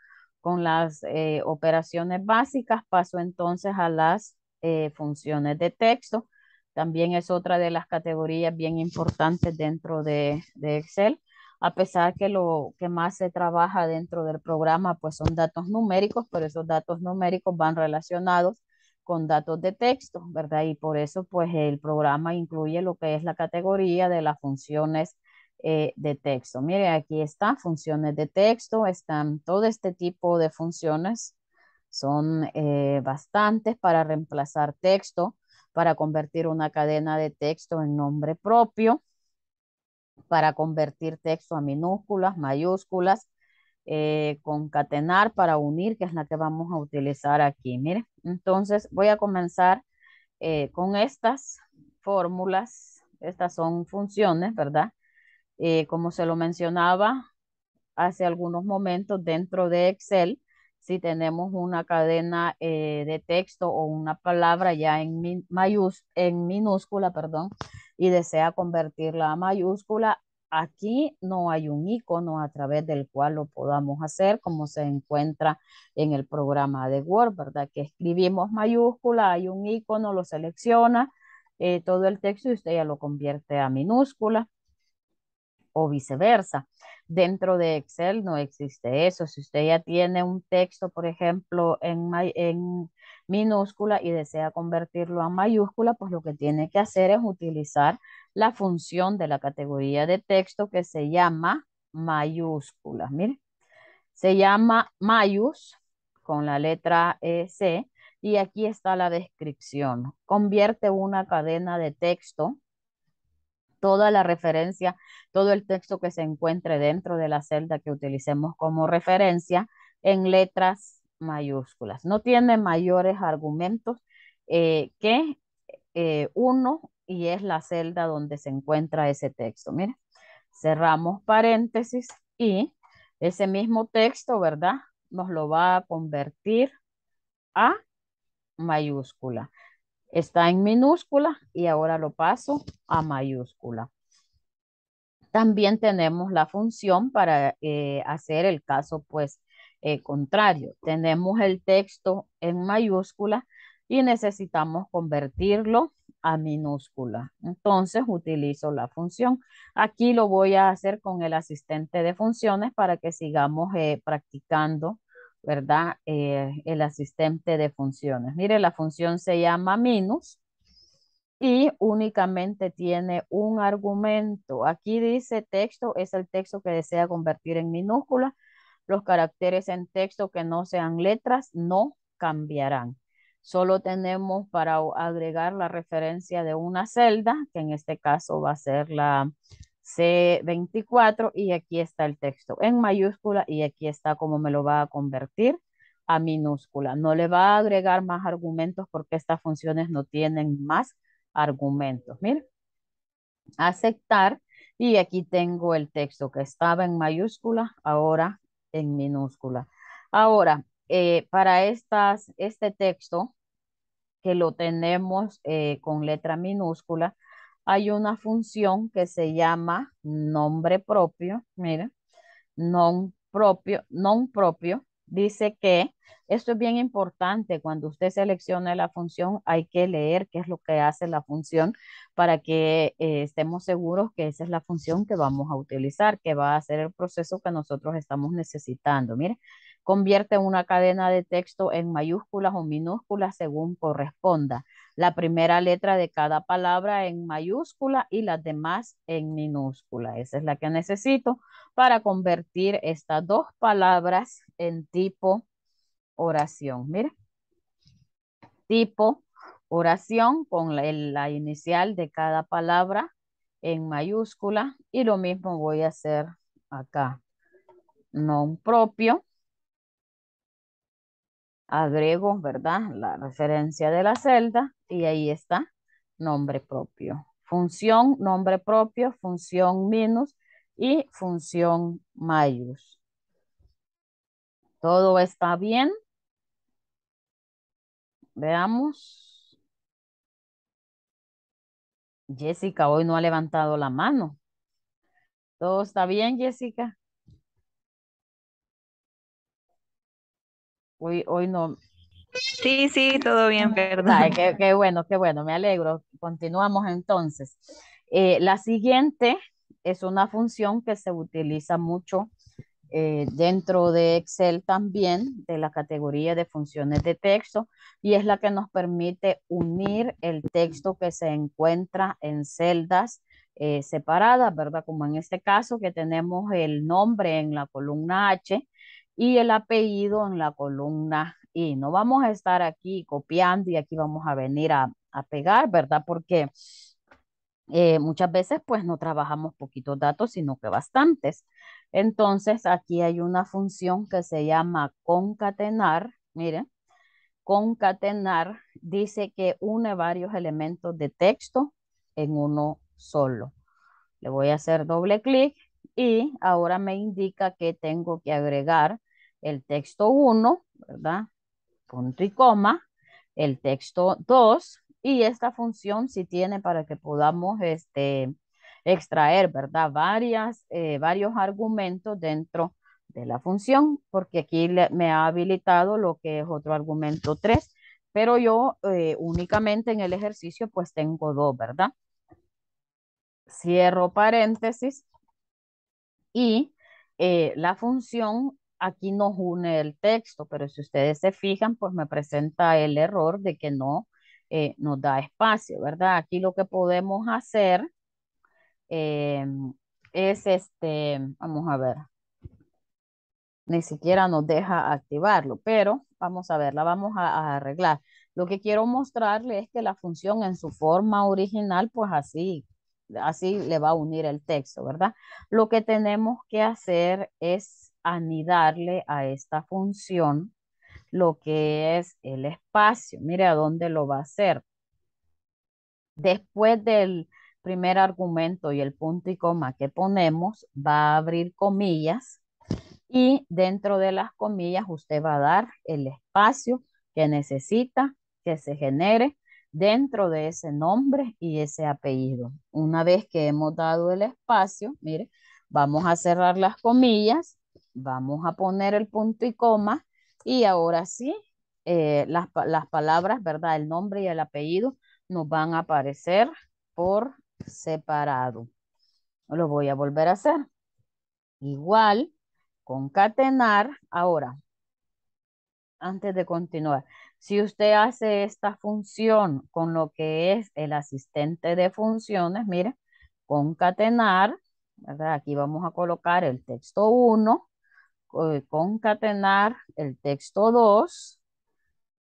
con las eh, operaciones básicas. Paso entonces a las eh, funciones de texto. También es otra de las categorías bien importantes dentro de, de Excel a pesar que lo que más se trabaja dentro del programa pues son datos numéricos, pero esos datos numéricos van relacionados con datos de texto, ¿verdad? Y por eso pues el programa incluye lo que es la categoría de las funciones eh, de texto. Mire, aquí están funciones de texto, están todo este tipo de funciones, son eh, bastantes para reemplazar texto, para convertir una cadena de texto en nombre propio, para convertir texto a minúsculas, mayúsculas, eh, concatenar para unir, que es la que vamos a utilizar aquí. Mire, entonces voy a comenzar eh, con estas fórmulas. Estas son funciones, ¿verdad? Eh, como se lo mencionaba hace algunos momentos dentro de Excel, si tenemos una cadena de texto o una palabra ya en, en minúscula, perdón, y desea convertirla a mayúscula, aquí no hay un icono a través del cual lo podamos hacer como se encuentra en el programa de Word, ¿verdad? Que escribimos mayúscula, hay un icono, lo selecciona eh, todo el texto y usted ya lo convierte a minúscula o viceversa. Dentro de Excel no existe eso. Si usted ya tiene un texto, por ejemplo, en, en minúscula y desea convertirlo a mayúscula, pues lo que tiene que hacer es utilizar la función de la categoría de texto que se llama mayúscula. Mire, se llama mayús con la letra e, C y aquí está la descripción. Convierte una cadena de texto toda la referencia, todo el texto que se encuentre dentro de la celda que utilicemos como referencia en letras mayúsculas. No tiene mayores argumentos eh, que eh, uno y es la celda donde se encuentra ese texto. Mira, cerramos paréntesis y ese mismo texto, ¿verdad? Nos lo va a convertir a mayúscula. Está en minúscula y ahora lo paso a mayúscula. También tenemos la función para eh, hacer el caso, pues, eh, contrario. Tenemos el texto en mayúscula y necesitamos convertirlo a minúscula. Entonces utilizo la función. Aquí lo voy a hacer con el asistente de funciones para que sigamos eh, practicando, ¿verdad? Eh, el asistente de funciones. Mire, la función se llama minus y únicamente tiene un argumento. Aquí dice texto, es el texto que desea convertir en minúscula los caracteres en texto que no sean letras no cambiarán. Solo tenemos para agregar la referencia de una celda, que en este caso va a ser la C24, y aquí está el texto en mayúscula y aquí está cómo me lo va a convertir a minúscula. No le va a agregar más argumentos porque estas funciones no tienen más argumentos. Mira, aceptar y aquí tengo el texto que estaba en mayúscula, ahora en minúscula. Ahora, eh, para estas, este texto, que lo tenemos eh, con letra minúscula, hay una función que se llama nombre propio, mira, non propio, non propio, dice que esto es bien importante, cuando usted selecciona la función hay que leer qué es lo que hace la función para que eh, estemos seguros que esa es la función que vamos a utilizar, que va a ser el proceso que nosotros estamos necesitando. Mire, Convierte una cadena de texto en mayúsculas o minúsculas según corresponda. La primera letra de cada palabra en mayúscula y las demás en minúscula. Esa es la que necesito para convertir estas dos palabras en tipo oración. Mira, tipo oración con la, inicial de cada palabra en mayúscula y lo mismo voy a hacer acá. No propio agrego, ¿verdad? La referencia de la celda y ahí está nombre propio. Función, nombre propio, función minus y función mayús Todo está bien. Veamos. Jessica hoy no ha levantado la mano. ¿Todo está bien, Jessica? Hoy, no. Sí, sí, todo bien, verdad. Qué, bueno, qué bueno, me alegro. Continuamos entonces. Eh, la siguiente es una función que se utiliza mucho eh, dentro de Excel también, de la categoría de funciones de texto, y es la que nos permite unir el texto que se encuentra en celdas eh, separadas, ¿verdad? Como en este caso que tenemos el nombre en la columna H y el apellido en la columna y no vamos a estar aquí copiando y aquí vamos a venir a, pegar, ¿verdad? Porque eh, muchas veces pues no trabajamos poquitos datos, sino que bastantes. Entonces aquí hay una función que se llama concatenar, miren, concatenar dice que une varios elementos de texto en uno solo. Le voy a hacer doble clic y ahora me indica que tengo que agregar el texto 1, ¿verdad? Punto y coma, el texto 2 y esta función sí tiene para que podamos este, extraer, ¿verdad? Varias, eh, varios argumentos dentro de la función, porque aquí me ha habilitado lo que es otro argumento 3, pero yo eh, únicamente en el ejercicio pues tengo dos, ¿verdad? Cierro paréntesis y eh, la función aquí nos une el texto, pero si ustedes se fijan, pues me presenta el error de que no eh, nos da espacio, ¿verdad? Aquí lo que podemos hacer em, es este, vamos a ver, ni siquiera nos deja activarlo, pero vamos a ver, la vamos a, arreglar. Lo que quiero mostrarle es que la función en su forma original, pues así, así le va a unir el texto, ¿verdad? Lo que tenemos que hacer es anidarle a esta función lo que es el espacio. Mire a dónde lo va a hacer. Después del primer argumento y el punto y coma que ponemos, va a abrir comillas y dentro de las comillas usted va a dar el espacio que necesita que se genere dentro de ese nombre y ese apellido. Una vez que hemos dado el espacio, mire, vamos a cerrar las comillas vamos a poner el punto y coma y ahora sí, eh, las, las, palabras, ¿verdad? El nombre y el apellido nos van a aparecer por separado. Lo voy a volver a hacer. Igual, concatenar. Ahora, antes de continuar, si usted hace esta función con lo que es el asistente de funciones, mire, concatenar, ¿verdad? Aquí vamos a colocar el texto 1 eh, concatenar el texto 2,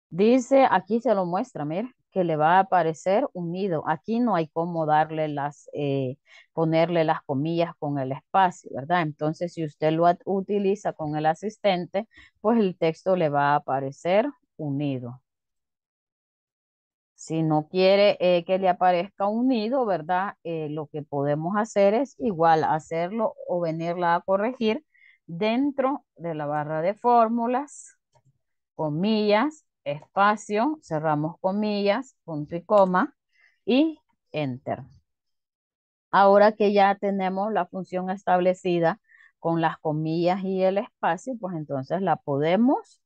dice, aquí se lo muestra, mira, que le va a aparecer unido. Aquí no hay cómo darle las, eh, ponerle las comillas con el espacio, ¿verdad? Entonces, si usted lo utiliza con el asistente, pues el texto le va a aparecer unido. Si no quiere eh, que le aparezca unido, ¿verdad? lo que podemos hacer es igual hacerlo o venirla a corregir dentro de la barra de fórmulas, comillas, espacio, cerramos comillas, punto y coma, y enter. Ahora que ya tenemos la función establecida con las comillas y el espacio, pues entonces la podemos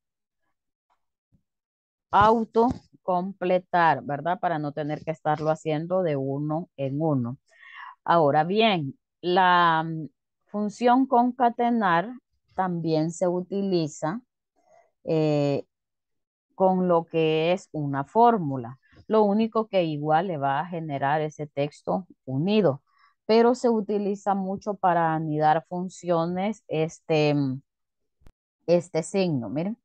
autocompletar, ¿verdad? Para no tener que estarlo haciendo de uno en uno. Ahora bien, la Función concatenar también se utiliza eh, con lo que es una fórmula. Lo único que igual le va a generar ese texto unido, pero se utiliza mucho para anidar funciones este, este signo. Miren,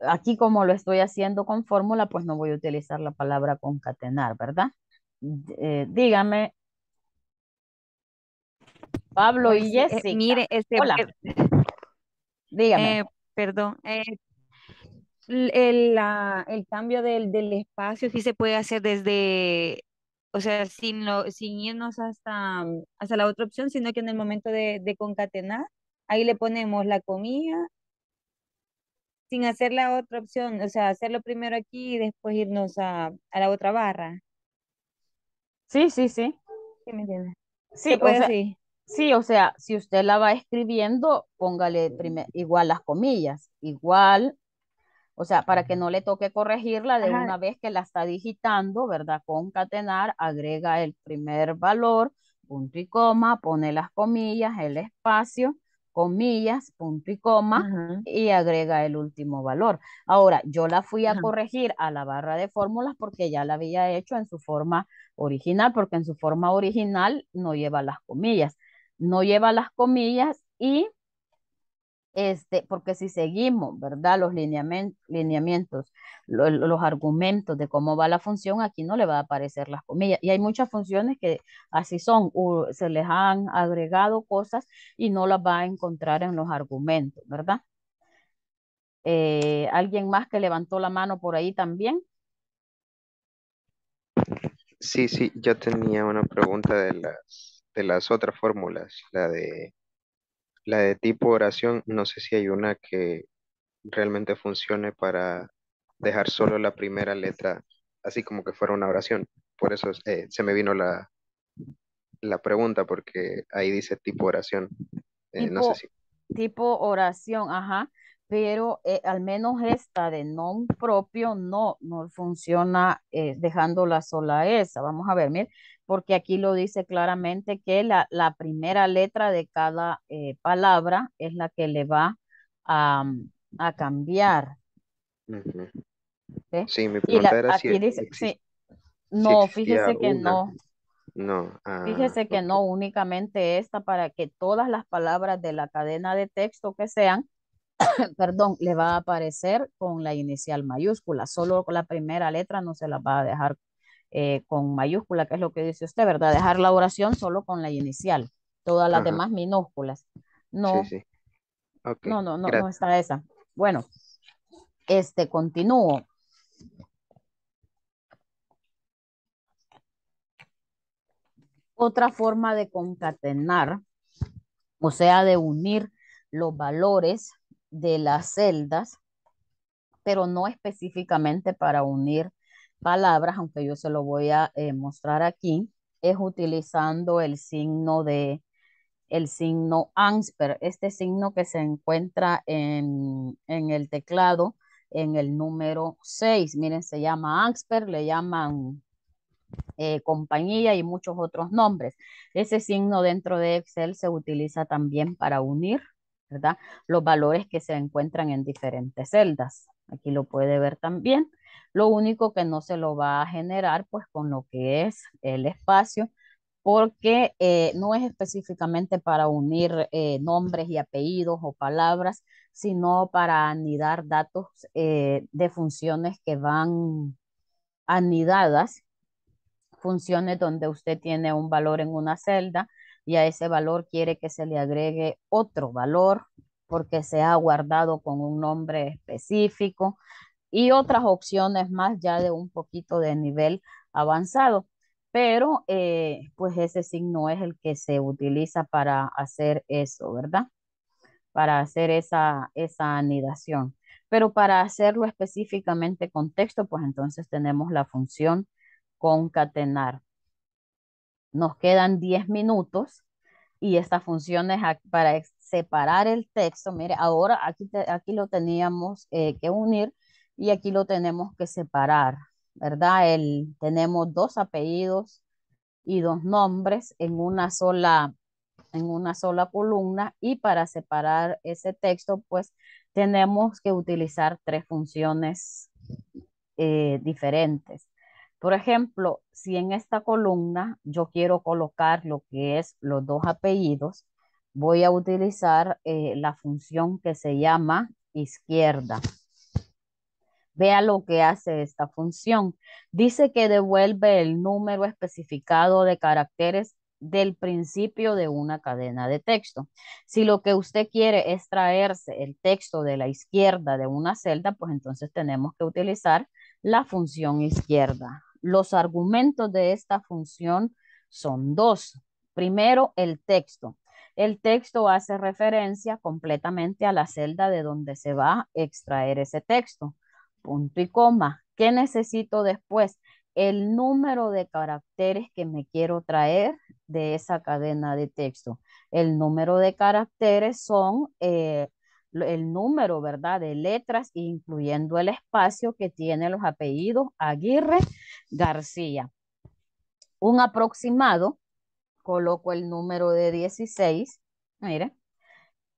aquí como lo estoy haciendo con fórmula, pues no voy a utilizar la palabra concatenar, ¿verdad? Eh, dígame Pablo y Jessica. Hola. Dígame. perdón. el, cambio del, espacio sí se puede hacer desde, o sea, sin, sin irnos hasta, hasta la otra opción, sino que en el momento de, concatenar, ahí le ponemos la comida sin hacer la otra opción, o sea, hacerlo primero aquí y después irnos a, la otra barra. Sí, sí, sí. ¿Sí me entiendes? Sí, o Sí, o sea, si usted la va escribiendo, póngale primer, igual las comillas, igual, o sea, para que no le toque corregirla de una vez que la está digitando, ¿verdad? Concatenar, agrega el primer valor, punto y coma, pone las comillas, el espacio, comillas, punto y coma, y agrega el último valor. Ahora, yo la fui a corregir a la barra de fórmulas porque ya la había hecho en su forma original, porque en su forma original no lleva las comillas no lleva las comillas y este, porque si seguimos, ¿verdad? Los lineamientos, los argumentos de cómo va la función, aquí no le va a aparecer las comillas. Y hay muchas funciones que así son, se les han agregado cosas y no las va a encontrar en los argumentos, ¿verdad? Eh, ¿Alguien más que levantó la mano por ahí también? Sí, sí, yo tenía una pregunta de las de las otras fórmulas, la de, la de tipo oración, no sé si hay una que realmente funcione para dejar solo la primera letra, así como que fuera una oración. Por eso eh, se me vino la, pregunta, porque ahí dice tipo oración. Eh, no sé si... tipo oración, ajá pero eh, al menos esta de non propio no, no funciona eh, dejándola sola esa. Vamos a ver, mire, porque aquí lo dice claramente que la, primera letra de cada eh, palabra es la que le va a, mm, cambiar. ¿Sí? mi pregunta dice, no, fíjese que no. No. Ah, fíjese que no, únicamente esta para que todas las palabras de la cadena de texto que sean (coughs) perdón, le va a aparecer con la inicial mayúscula, solo con la primera letra no se la va a dejar eh, con mayúscula, que es lo que dice usted, ¿verdad? Dejar la oración solo con la inicial, todas las demás minúsculas. No, sí, sí. no, no, no, no está esa. Bueno, este, continúo. Otra forma de concatenar, o sea, de unir los valores de las celdas, pero no específicamente para unir palabras, aunque yo se lo voy a eh, mostrar aquí, es utilizando el signo de el signo ANSPER, este signo que se encuentra en, el teclado en el número 6. Miren, se llama ANSPER, le llaman eh, compañía y muchos otros nombres. Ese signo dentro de Excel se utiliza también para unir los valores que se encuentran en diferentes celdas. Aquí lo puede ver también. Lo único que no se lo va a generar pues con lo que es el espacio porque eh, no es específicamente para unir eh, nombres y apellidos o palabras, sino para anidar datos eh, de funciones que van anidadas, funciones donde usted tiene un valor en una celda y a ese valor quiere que se le agregue otro valor porque se ha guardado con un nombre específico y otras opciones más ya de un poquito de nivel avanzado. Pero eh, pues ese signo es el que se utiliza para hacer eso, ¿verdad? Para hacer esa, esa anidación. Pero para hacerlo específicamente con texto, pues entonces tenemos la función concatenar. Nos quedan 10 minutos y esta función es para separar el texto. Mire, ahora aquí, aquí lo teníamos eh, que unir y aquí lo tenemos que separar, ¿verdad? El, tenemos dos apellidos y dos nombres en una sola en una sola columna y para separar ese texto pues tenemos que utilizar tres funciones eh, diferentes. Por ejemplo, si en esta columna yo quiero colocar lo que es los dos apellidos, voy a utilizar eh, la función que se llama izquierda. Vea lo que hace esta función. Dice que devuelve el número especificado de caracteres del principio de una cadena de texto. Si lo que usted quiere es traerse el texto de la izquierda de una celda, pues entonces tenemos que utilizar la función izquierda. Los argumentos de esta función son dos. Primero, el texto. El texto hace referencia completamente a la celda de donde se va a extraer ese texto. Punto y coma. ¿Qué necesito después? El número de caracteres que me quiero traer de esa cadena de texto. El número de caracteres son eh, el número, ¿verdad? De letras, incluyendo el espacio que tiene los apellidos Aguirre García. Un aproximado, coloco el número de 16, mire,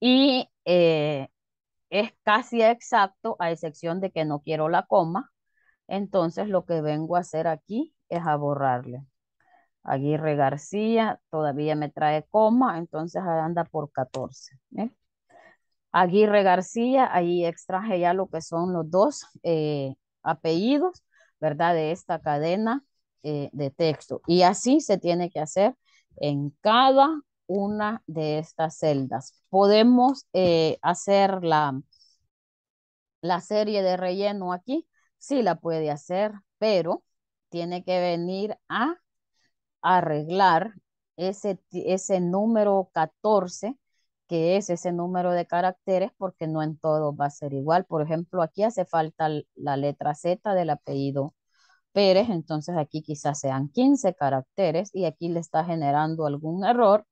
y eh, es casi exacto, a excepción de que no quiero la coma. Entonces lo que vengo a hacer aquí es a borrarle. Aguirre García todavía me trae coma, entonces anda por 14. ¿eh? Aguirre García, ahí extraje ya lo que son los dos eh, apellidos, ¿verdad? De esta cadena eh, de texto. Y así se tiene que hacer en cada una de estas celdas. Podemos eh, hacer la, la serie de relleno aquí, sí la puede hacer, pero tiene que venir a arreglar ese, ese número 14 que es ese número de caracteres porque no en todo va a ser igual. Por ejemplo, aquí hace falta la letra Z del apellido Pérez, entonces aquí quizás sean 15 caracteres y aquí le está generando algún error.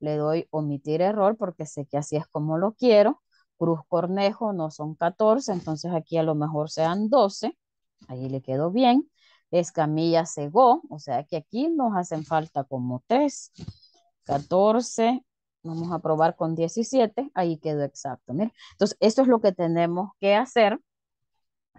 Le doy omitir error porque sé que así es como lo quiero. Cruz Cornejo no son 14, entonces aquí a lo mejor sean 12. Ahí le quedó bien. Escamilla Segó, o sea que aquí nos hacen falta como 3. 14, Vamos a probar con 17, ahí quedó exacto. Entonces, esto es lo que tenemos que hacer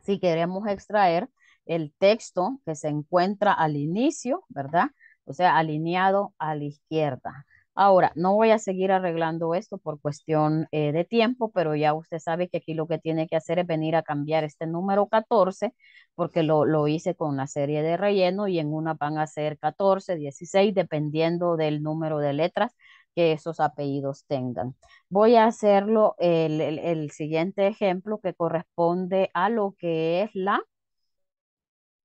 si queremos extraer el texto que se encuentra al inicio, ¿verdad? O sea, alineado a la izquierda. Ahora, no voy a seguir arreglando esto por cuestión eh, de tiempo, pero ya usted sabe que aquí lo que tiene que hacer es venir a cambiar este número 14, porque lo, lo hice con la serie de relleno y en una van a ser 14, 16, dependiendo del número de letras que esos apellidos tengan. Voy a hacerlo el, el, siguiente ejemplo que corresponde a lo que es la,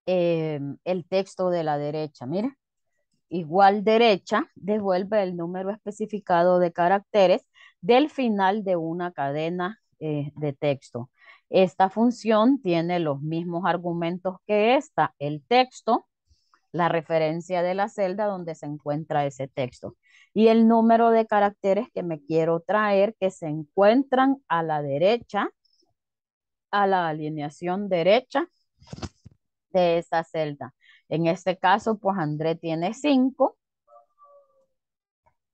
em, el texto de la derecha. Mira, igual derecha devuelve el número especificado de caracteres del final de una cadena eh, de texto. Esta función tiene los mismos argumentos que esta. El texto la referencia de la celda donde se encuentra ese texto y el número de caracteres que me quiero traer que se encuentran a la derecha, a la alineación derecha de esa celda. En este caso, pues André tiene cinco,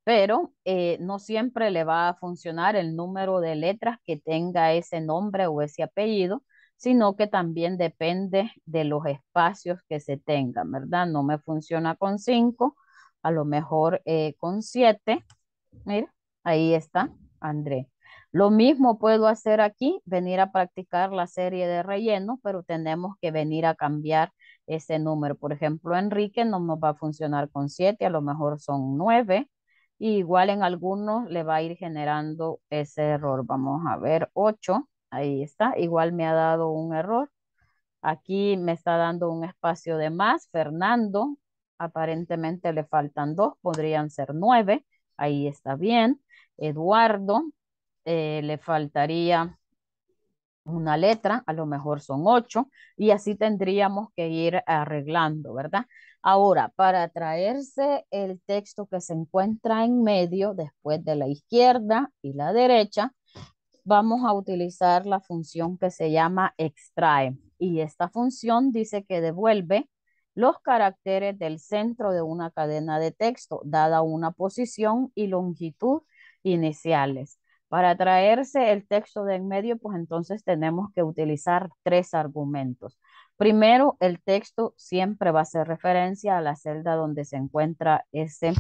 pero eh, no siempre le va a funcionar el número de letras que tenga ese nombre o ese apellido, sino que también depende de los espacios que se tengan, ¿verdad? No me funciona con 5, a lo mejor eh, con 7. Mira, ahí está, André. Lo mismo puedo hacer aquí, venir a practicar la serie de relleno, pero tenemos que venir a cambiar ese número. Por ejemplo, Enrique no nos va a funcionar con 7, a lo mejor son 9. igual en algunos le va a ir generando ese error. Vamos a ver, 8. Ahí está. Igual me ha dado un error. Aquí me está dando un espacio de más. Fernando, aparentemente le faltan dos, podrían ser nueve. Ahí está bien. Eduardo, eh, le faltaría una letra, a lo mejor son ocho, y así tendríamos que ir arreglando, ¿verdad? Ahora, para traerse el texto que se encuentra en medio, después de la izquierda y la derecha, vamos a utilizar la función que se llama extrae. Y esta función dice que devuelve los caracteres del centro de una cadena de texto, dada una posición y longitud iniciales. Para traerse el texto de en medio, pues entonces tenemos que utilizar tres argumentos. Primero, el texto siempre va a ser referencia a la celda donde se encuentra ese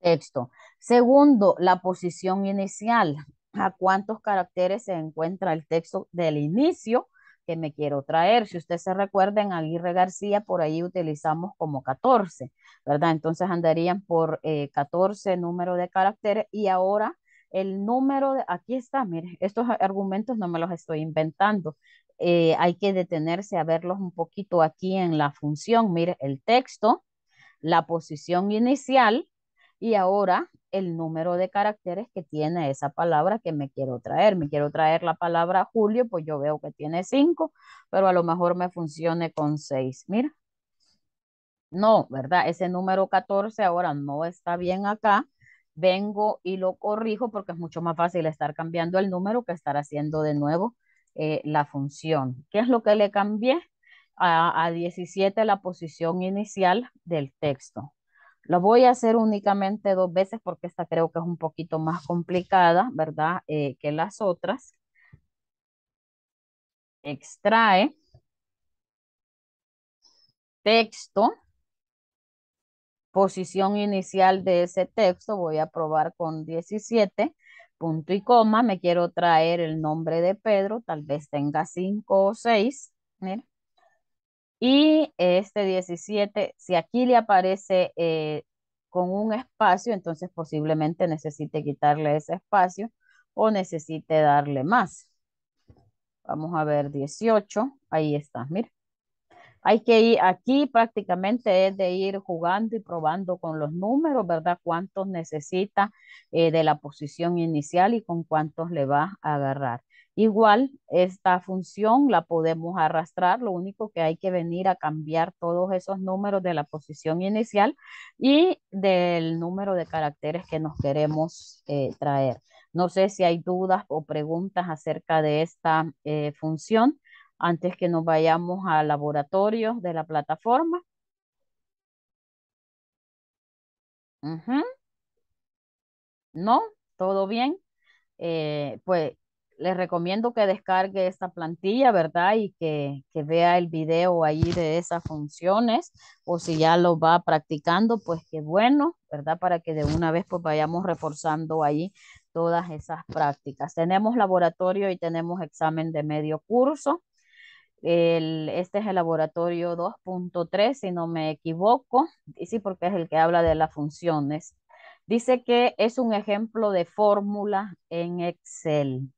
texto. Segundo, la posición inicial a cuántos caracteres se encuentra el texto del inicio que me quiero traer. Si ustedes se recuerda, Aguirre García por ahí utilizamos como 14, ¿verdad? Entonces andarían por 14 eh, número de caracteres y ahora el número, de, aquí está, mire, estos argumentos no me los estoy inventando. Eh, hay que detenerse a verlos un poquito aquí en la función. Mire, el texto, la posición inicial y ahora el número de caracteres que tiene esa palabra que me quiero traer. Me quiero traer la palabra Julio, pues yo veo que tiene cinco, pero a lo mejor me funcione con seis. Mira. No, ¿verdad? Ese número 14 ahora no está bien acá. Vengo y lo corrijo porque es mucho más fácil estar cambiando el número que estar haciendo de nuevo eh, la función. ¿Qué es lo que le cambié? A, a 17 la posición inicial del texto. Lo voy a hacer únicamente dos veces porque esta creo que es un poquito más complicada, ¿verdad? Eh, que las otras. Extrae texto, posición inicial de ese texto, voy a probar con 17, punto y coma, me quiero traer el nombre de Pedro, tal vez tenga 5 o 6, mira. Y este 17, si aquí le aparece eh, con un espacio, entonces posiblemente necesite quitarle ese espacio o necesite darle más. Vamos a ver 18, ahí está, mira. Hay que ir aquí prácticamente es de ir jugando y probando con los números, ¿verdad? Cuántos necesita eh, de la posición inicial y con cuántos le va a agarrar. Igual, esta función la podemos arrastrar, lo único que hay que venir a cambiar todos esos números de la posición inicial y del número de caracteres que nos queremos eh, traer. No sé si hay dudas o preguntas acerca de esta eh, función antes que nos vayamos a laboratorios de la plataforma. ¿No? ¿Todo bien? Eh, pues les recomiendo que descargue esta plantilla, ¿verdad? Y que, vea el video ahí de esas funciones o si ya lo va practicando, pues qué bueno, ¿verdad? Para que de una vez pues vayamos reforzando ahí todas esas prácticas. Tenemos laboratorio y tenemos examen de medio curso. este es el laboratorio 2.3, si no me equivoco, y sí, porque es el que habla de las funciones. Dice que es un ejemplo de fórmula en Excel.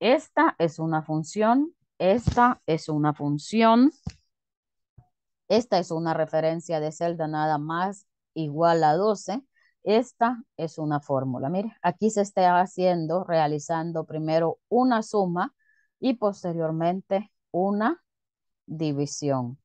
Esta es una función, esta es una función, esta es una referencia de celda nada más igual a 12, esta es una fórmula. Mire, aquí se está haciendo, realizando primero una suma y posteriormente una división.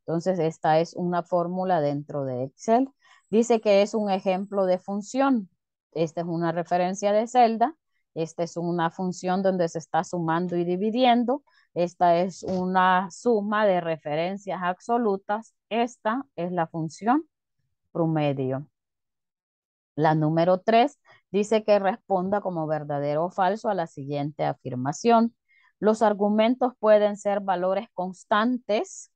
Entonces, esta es una fórmula dentro de Excel. Dice que es un ejemplo de función. Esta es una referencia de celda esta es una función donde se está sumando y dividiendo. Esta es una suma de referencias absolutas. Esta es la función promedio. La número 3 dice que responda como verdadero o falso a la siguiente afirmación. Los argumentos pueden ser valores constantes,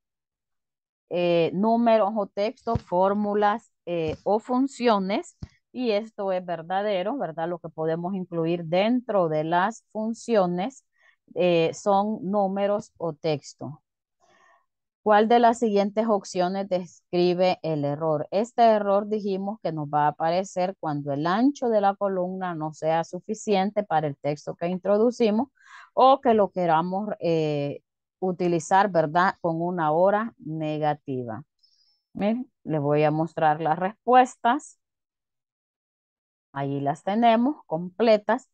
eh, números o textos, fórmulas eh, o funciones y esto es verdadero, ¿verdad? Lo que podemos incluir dentro de las funciones eh, son números o texto. ¿Cuál de las siguientes opciones describe el error? Este error dijimos que nos va a aparecer cuando el ancho de la columna no sea suficiente para el texto que introducimos o que lo queramos eh, utilizar, ¿verdad? Con una hora negativa. Le les voy a mostrar las respuestas. Ahí las tenemos completas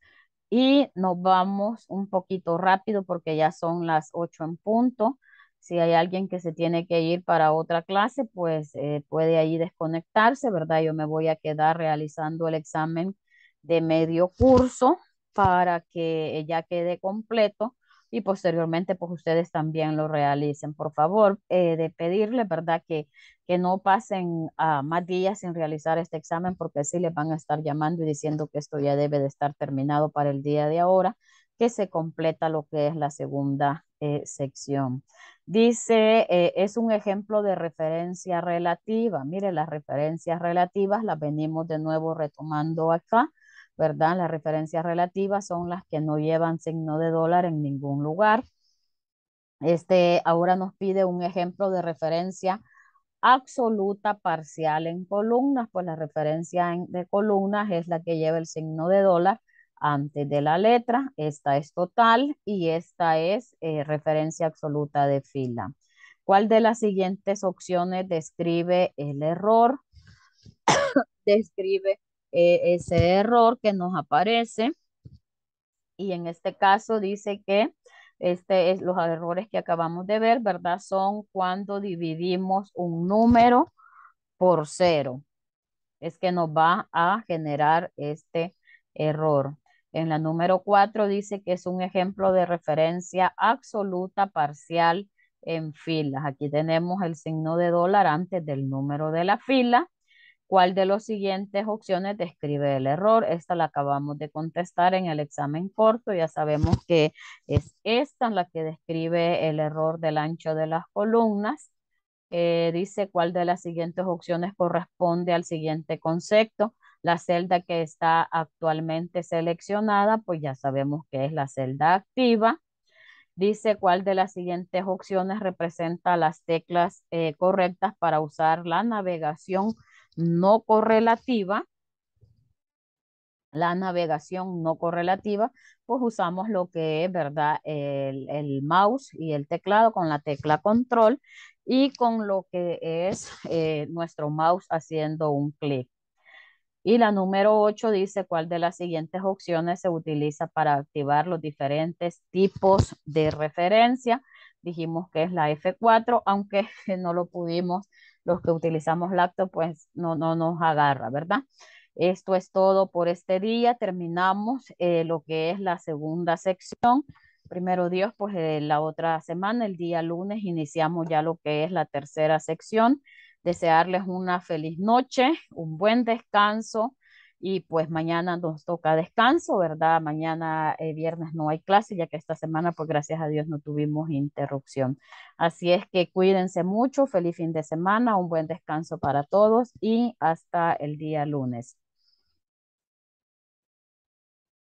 y nos vamos un poquito rápido porque ya son las 8 en punto. Si hay alguien que se tiene que ir para otra clase, pues eh, puede ahí desconectarse, ¿verdad? Yo me voy a quedar realizando el examen de medio curso para que ya quede completo y posteriormente pues ustedes también lo realicen. Por favor, eh, de pedirle, ¿verdad? Que, no pasen más días sin realizar este examen porque así les van a estar llamando y diciendo que esto ya debe de estar terminado para el día de ahora, que se completa lo que es la segunda eh, sección. Dice, eh, es un ejemplo de referencia relativa. Mire, las referencias relativas las venimos de nuevo retomando acá ¿verdad? Las referencias relativas son las que no llevan signo de dólar en ningún lugar. Este, ahora nos pide un ejemplo de referencia absoluta parcial en columnas, pues la referencia de columnas es la que lleva el signo de dólar antes de la letra, esta es total y esta es eh, referencia absoluta de fila. ¿Cuál de las siguientes opciones describe el error? (coughs) describe eh, ese error que nos aparece. Y en este caso dice que este es, los errores que acabamos de ver, ¿verdad? Son cuando dividimos un número por cero. Es que nos va a generar este error. En la número cuatro dice que es un ejemplo de referencia absoluta parcial en filas. Aquí tenemos el signo de dólar antes del número de la fila ¿Cuál de las siguientes opciones describe el error? Esta la acabamos de contestar en el examen corto. Ya sabemos que es esta la que describe el error del ancho de las columnas. Eh, dice cuál de las siguientes opciones corresponde al siguiente concepto. La celda que está actualmente seleccionada, pues ya sabemos que es la celda activa. Dice cuál de las siguientes opciones representa las teclas eh, correctas para usar la navegación no correlativa, la navegación no correlativa, pues usamos lo que es, ¿verdad? El, mouse y el teclado con la tecla control y con lo que es eh, nuestro mouse haciendo un clic. Y la número 8 dice cuál de las siguientes opciones se utiliza para activar los diferentes tipos de referencia. Dijimos que es la F4, aunque (laughs) no lo pudimos los que utilizamos lacto, pues no, no nos agarra, ¿verdad? Esto es todo por este día. Terminamos eh, lo que es la segunda sección. Primero Dios, pues eh, la otra semana, el día lunes, iniciamos ya lo que es la tercera sección. Desearles una feliz noche, un buen descanso y pues mañana nos toca descanso, ¿verdad? Mañana eh, viernes no hay clase, ya que esta semana, pues gracias a Dios no tuvimos interrupción. Así es que cuídense mucho, feliz fin de semana, un buen descanso para todos y hasta el día lunes.